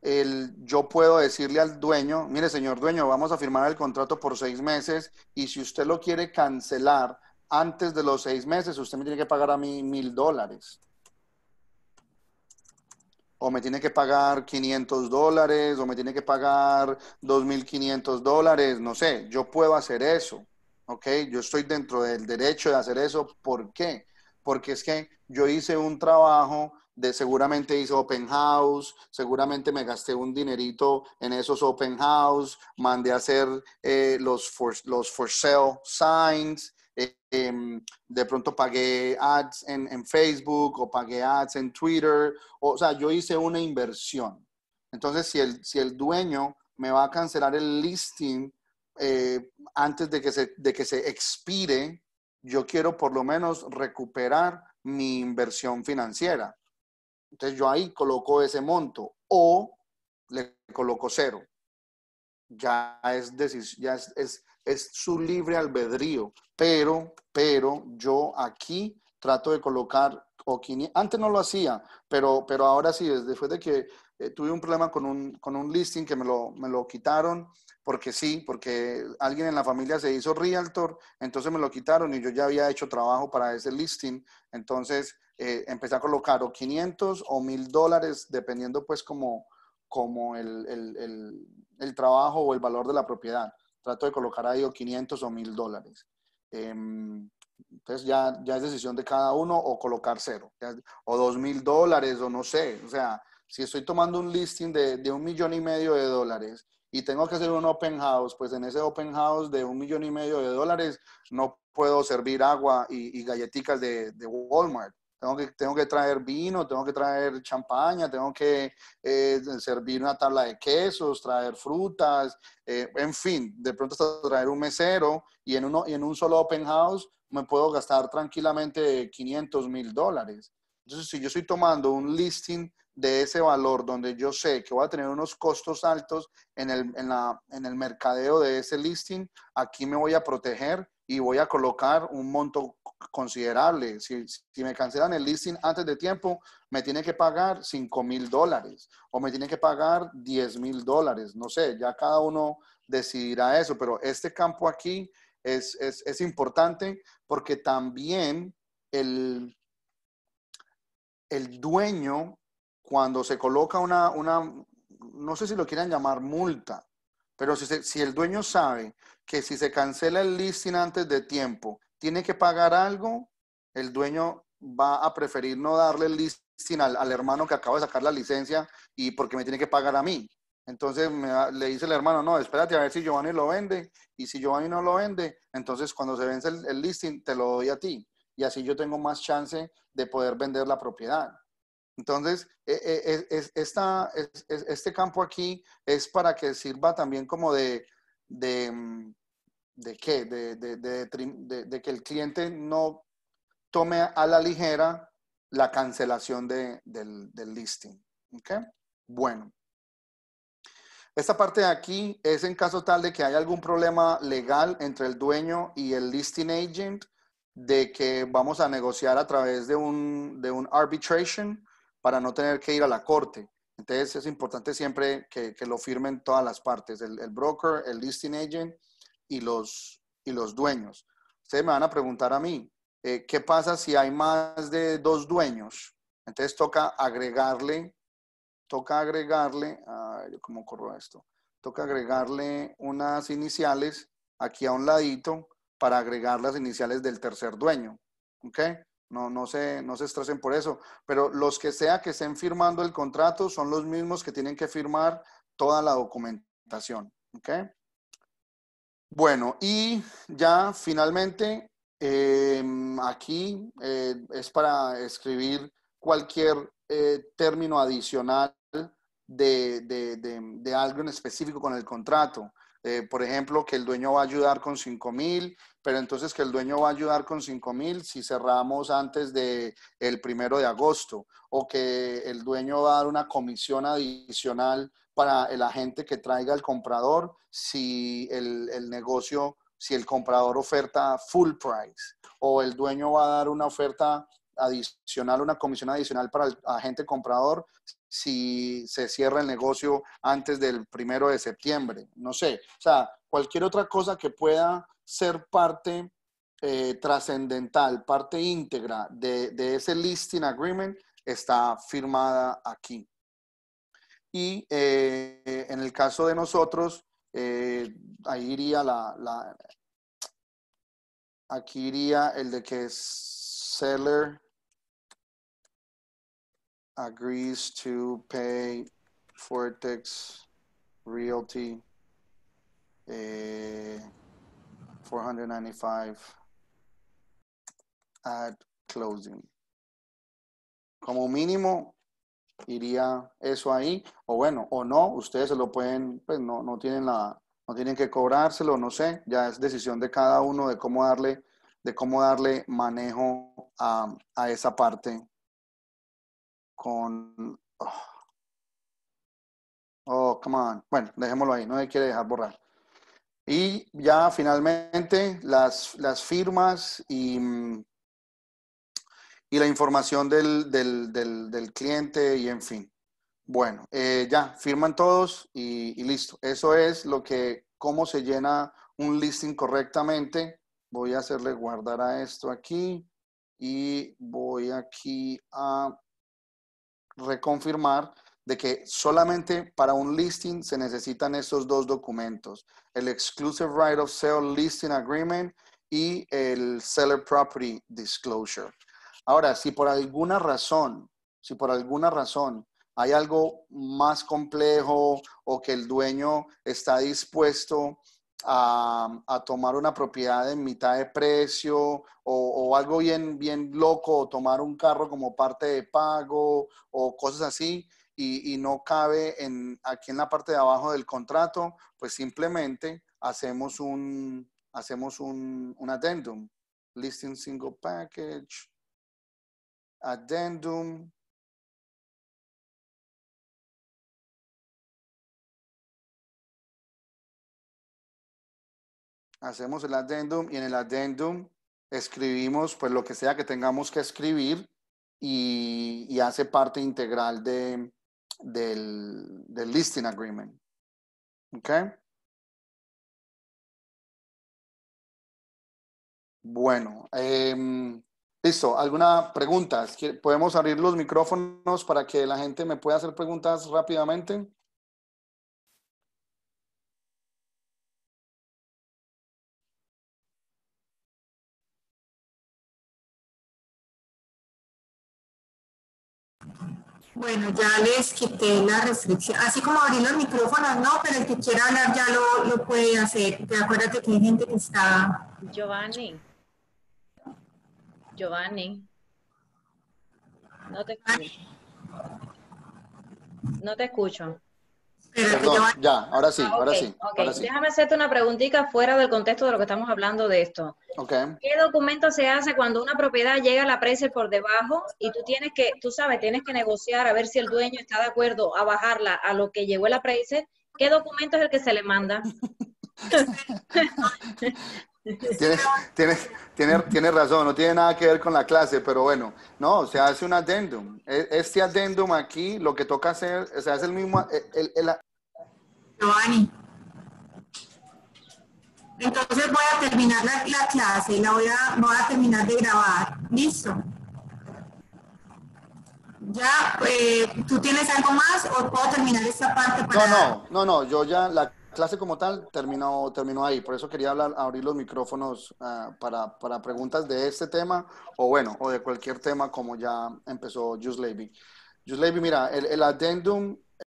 el, yo puedo decirle al dueño, mire señor dueño, vamos a firmar el contrato por seis meses y si usted lo quiere cancelar antes de los seis meses, usted me tiene que pagar a mí mil dólares. O me tiene que pagar 500 dólares, o me tiene que pagar 2.500 dólares, no sé, yo puedo hacer eso, ¿ok? Yo estoy dentro del derecho de hacer eso. ¿Por qué? Porque es que yo hice un trabajo de seguramente hice open house, seguramente me gasté un dinerito en esos open house, mandé a hacer eh, los, for, los sale signs, eh, em, de pronto pagué ads en, Facebook o pagué ads en Twitter, o, sea, yo hice una inversión. Entonces, si el, dueño me va a cancelar el listing eh, antes de que, de que se expire, yo quiero por lo menos recuperar mi inversión financiera. Entonces yo ahí coloco ese monto o le coloco cero. Ya es, ya es, es, su libre albedrío, pero, pero yo aquí trato de colocar o antes no lo hacía, pero, pero ahora sí, después de que eh, tuve un problema con un, con un listing que me lo, me lo, quitaron, porque sí, porque alguien en la familia se hizo realtor, entonces me lo quitaron y yo ya había hecho trabajo para ese listing, entonces eh, empecé a colocar o 500 o 1000 dólares, dependiendo pues como, como el, el, el, trabajo o el valor de la propiedad. Trato de colocar ahí o 500 o 1000 dólares. Em, entonces ya, ya es decisión de cada uno o colocar cero, o 2000 mil dólares o no sé, o sea, si estoy tomando un listing de, de, un millón y medio de dólares y tengo que hacer un open house, pues en ese open house de un millón y medio de dólares no puedo servir agua y, galletitas de, de, Walmart. Tengo que, tengo que traer vino, tengo que traer champaña, tengo que eh, servir una tabla de quesos, traer frutas, eh, en fin, de pronto hasta traer un mesero y en, uno, y en un solo open house me puedo gastar tranquilamente 500 mil dólares. Entonces, si yo estoy tomando un listing de ese valor, donde yo sé que voy a tener unos costos altos en el, en, mercadeo de ese listing, aquí me voy a proteger y voy a colocar un monto considerable. Si, me cancelan el listing antes de tiempo, me tiene que pagar 5 mil dólares o me tiene que pagar 10 mil dólares. No sé, ya cada uno decidirá eso, pero este campo aquí es, importante porque también el dueño cuando se coloca una, una, no sé si lo quieran llamar multa, pero si, el dueño sabe que si se cancela el listing antes de tiempo, tiene que pagar algo, el dueño va a preferir no darle el listing al, hermano que acaba de sacar la licencia y porque me tiene que pagar a mí. Entonces le dice el hermano, no, espérate a ver si Giovanni lo vende y si Giovanni no lo vende, entonces cuando se vence el listing te lo doy a ti y así yo tengo más chance de poder vender la propiedad. Entonces, e, e, e, este campo aquí es para que sirva también como de, mm, qué, de, que el cliente no tome a la ligera la cancelación del, listing. ¿Okay? Bueno. Esta parte de aquí es en caso tal de que haya algún problema legal entre el dueño y el listing agent, de que vamos a negociar a través de un, de un arbitration, para no tener que ir a la corte. Entonces es importante siempre que, lo firmen todas las partes, el, broker, el listing agent y los, y los dueños. Ustedes me van a preguntar a mí, eh, ¿qué pasa si hay más de dos dueños? Entonces toca agregarle, toca agregarle, ¿cómo corro esto? Toca agregarle unas iniciales aquí a un ladito para agregar las iniciales del tercer dueño. ¿Ok? No, no, se, no se estresen por eso. Pero los que sea que estén firmando el contrato son los mismos que tienen que firmar toda la documentación. Bueno, y ya finalmente em, aquí eh, es para escribir cualquier eh, término adicional de, de, de, algo en específico con el contrato. Eh, por ejemplo, que el dueño va a ayudar con 5 mil, pero entonces que el dueño va a ayudar con 5 mil si cerramos antes del el primero de agosto, o que el dueño va a dar una comisión adicional para el agente que traiga el comprador si el, el negocio, si el comprador oferta full price, o el dueño va a dar una oferta adicional, una comisión adicional para el agente comprador si se cierra el negocio antes del primero de septiembre. No sé, o sea, cualquier otra cosa que pueda ser parte eh, trascendental, parte íntegra de, ese listing agreement está firmada aquí. Y eh, en el caso de nosotros, eh, ahí iría la, la, aquí iría el de que es seller agrees to pay Fortex Realty 495 eh, at closing. Como mínimo iría eso ahí, o bueno, o no, ustedes se lo pueden, pues no, no tienen la, no tienen que cobrárselo, no sé, ya es decisión de cada uno de cómo darle, de cómo darle manejo a, a esa parte con... Oh. oh, come on. Bueno, dejémoslo ahí, no me quiere dejar borrar. Y ya finalmente las, las firmas y, y la información del, del, del, cliente y en fin. Bueno, eh, ya, firman todos y, y, listo. Eso es lo que, cómo se llena un listing correctamente. Voy a hacerle guardar a esto aquí y voy aquí a reconfirmar de que solamente para un listing se necesitan estos dos documentos, el Exclusive Right of Sale Listing Agreement y el Seller Property Disclosure. Ahora, si por alguna razón, si por alguna razón hay algo más complejo o que el dueño está dispuesto a, tomar una propiedad en mitad de precio o, algo bien, bien loco, tomar un carro como parte de pago o cosas así, y, no cabe en, aquí en la parte de abajo del contrato, pues simplemente hacemos un, hacemos un, un addendum. Listing single package, addendum, hacemos el addendum y en el addendum escribimos pues lo que sea que tengamos que escribir y, hace parte integral del, listing agreement. ¿Ok? Bueno, em, listo. ¿Alguna pregunta? ¿Podemos abrir los micrófonos para que la gente me pueda hacer preguntas rápidamente? Bueno, ya les quité la restricción. Así como abrí los micrófonos, no, pero el que quiera hablar ya lo, puede hacer. De acuérdate que hay gente que está. Giovanni. Giovanni. No te escucho. No te escucho. Perdón, ya, ahora sí, ah, ahora, sí Déjame hacerte una preguntita fuera del contexto de lo que estamos hablando de esto. ¿Qué documento se hace cuando una propiedad llega a la prece por debajo y tú tienes que, tú sabes, tienes que negociar a ver si el dueño está de acuerdo a bajarla a lo que llegó la precio? ¿Qué documento es el que se le manda? Tienes, tienes, razón, no tiene nada que ver con la clase, pero bueno, no, se hace un adendum. E, este adendum aquí, lo que toca hacer, se hace el mismo... Eh, el, el, Giovanni. Entonces voy a terminar la, la, clase, la voy a, terminar de grabar. ¿Listo? Ya, eh, ¿tú tienes algo más o puedo terminar esta parte para...? No, no, no, no, yo ya la clase como tal terminó, terminó ahí, por eso quería hablar, abrir los micrófonos ah, para, para, preguntas de este tema o bueno, o de cualquier tema como ya empezó Just Levy. Just Levy, mira, el, el adendum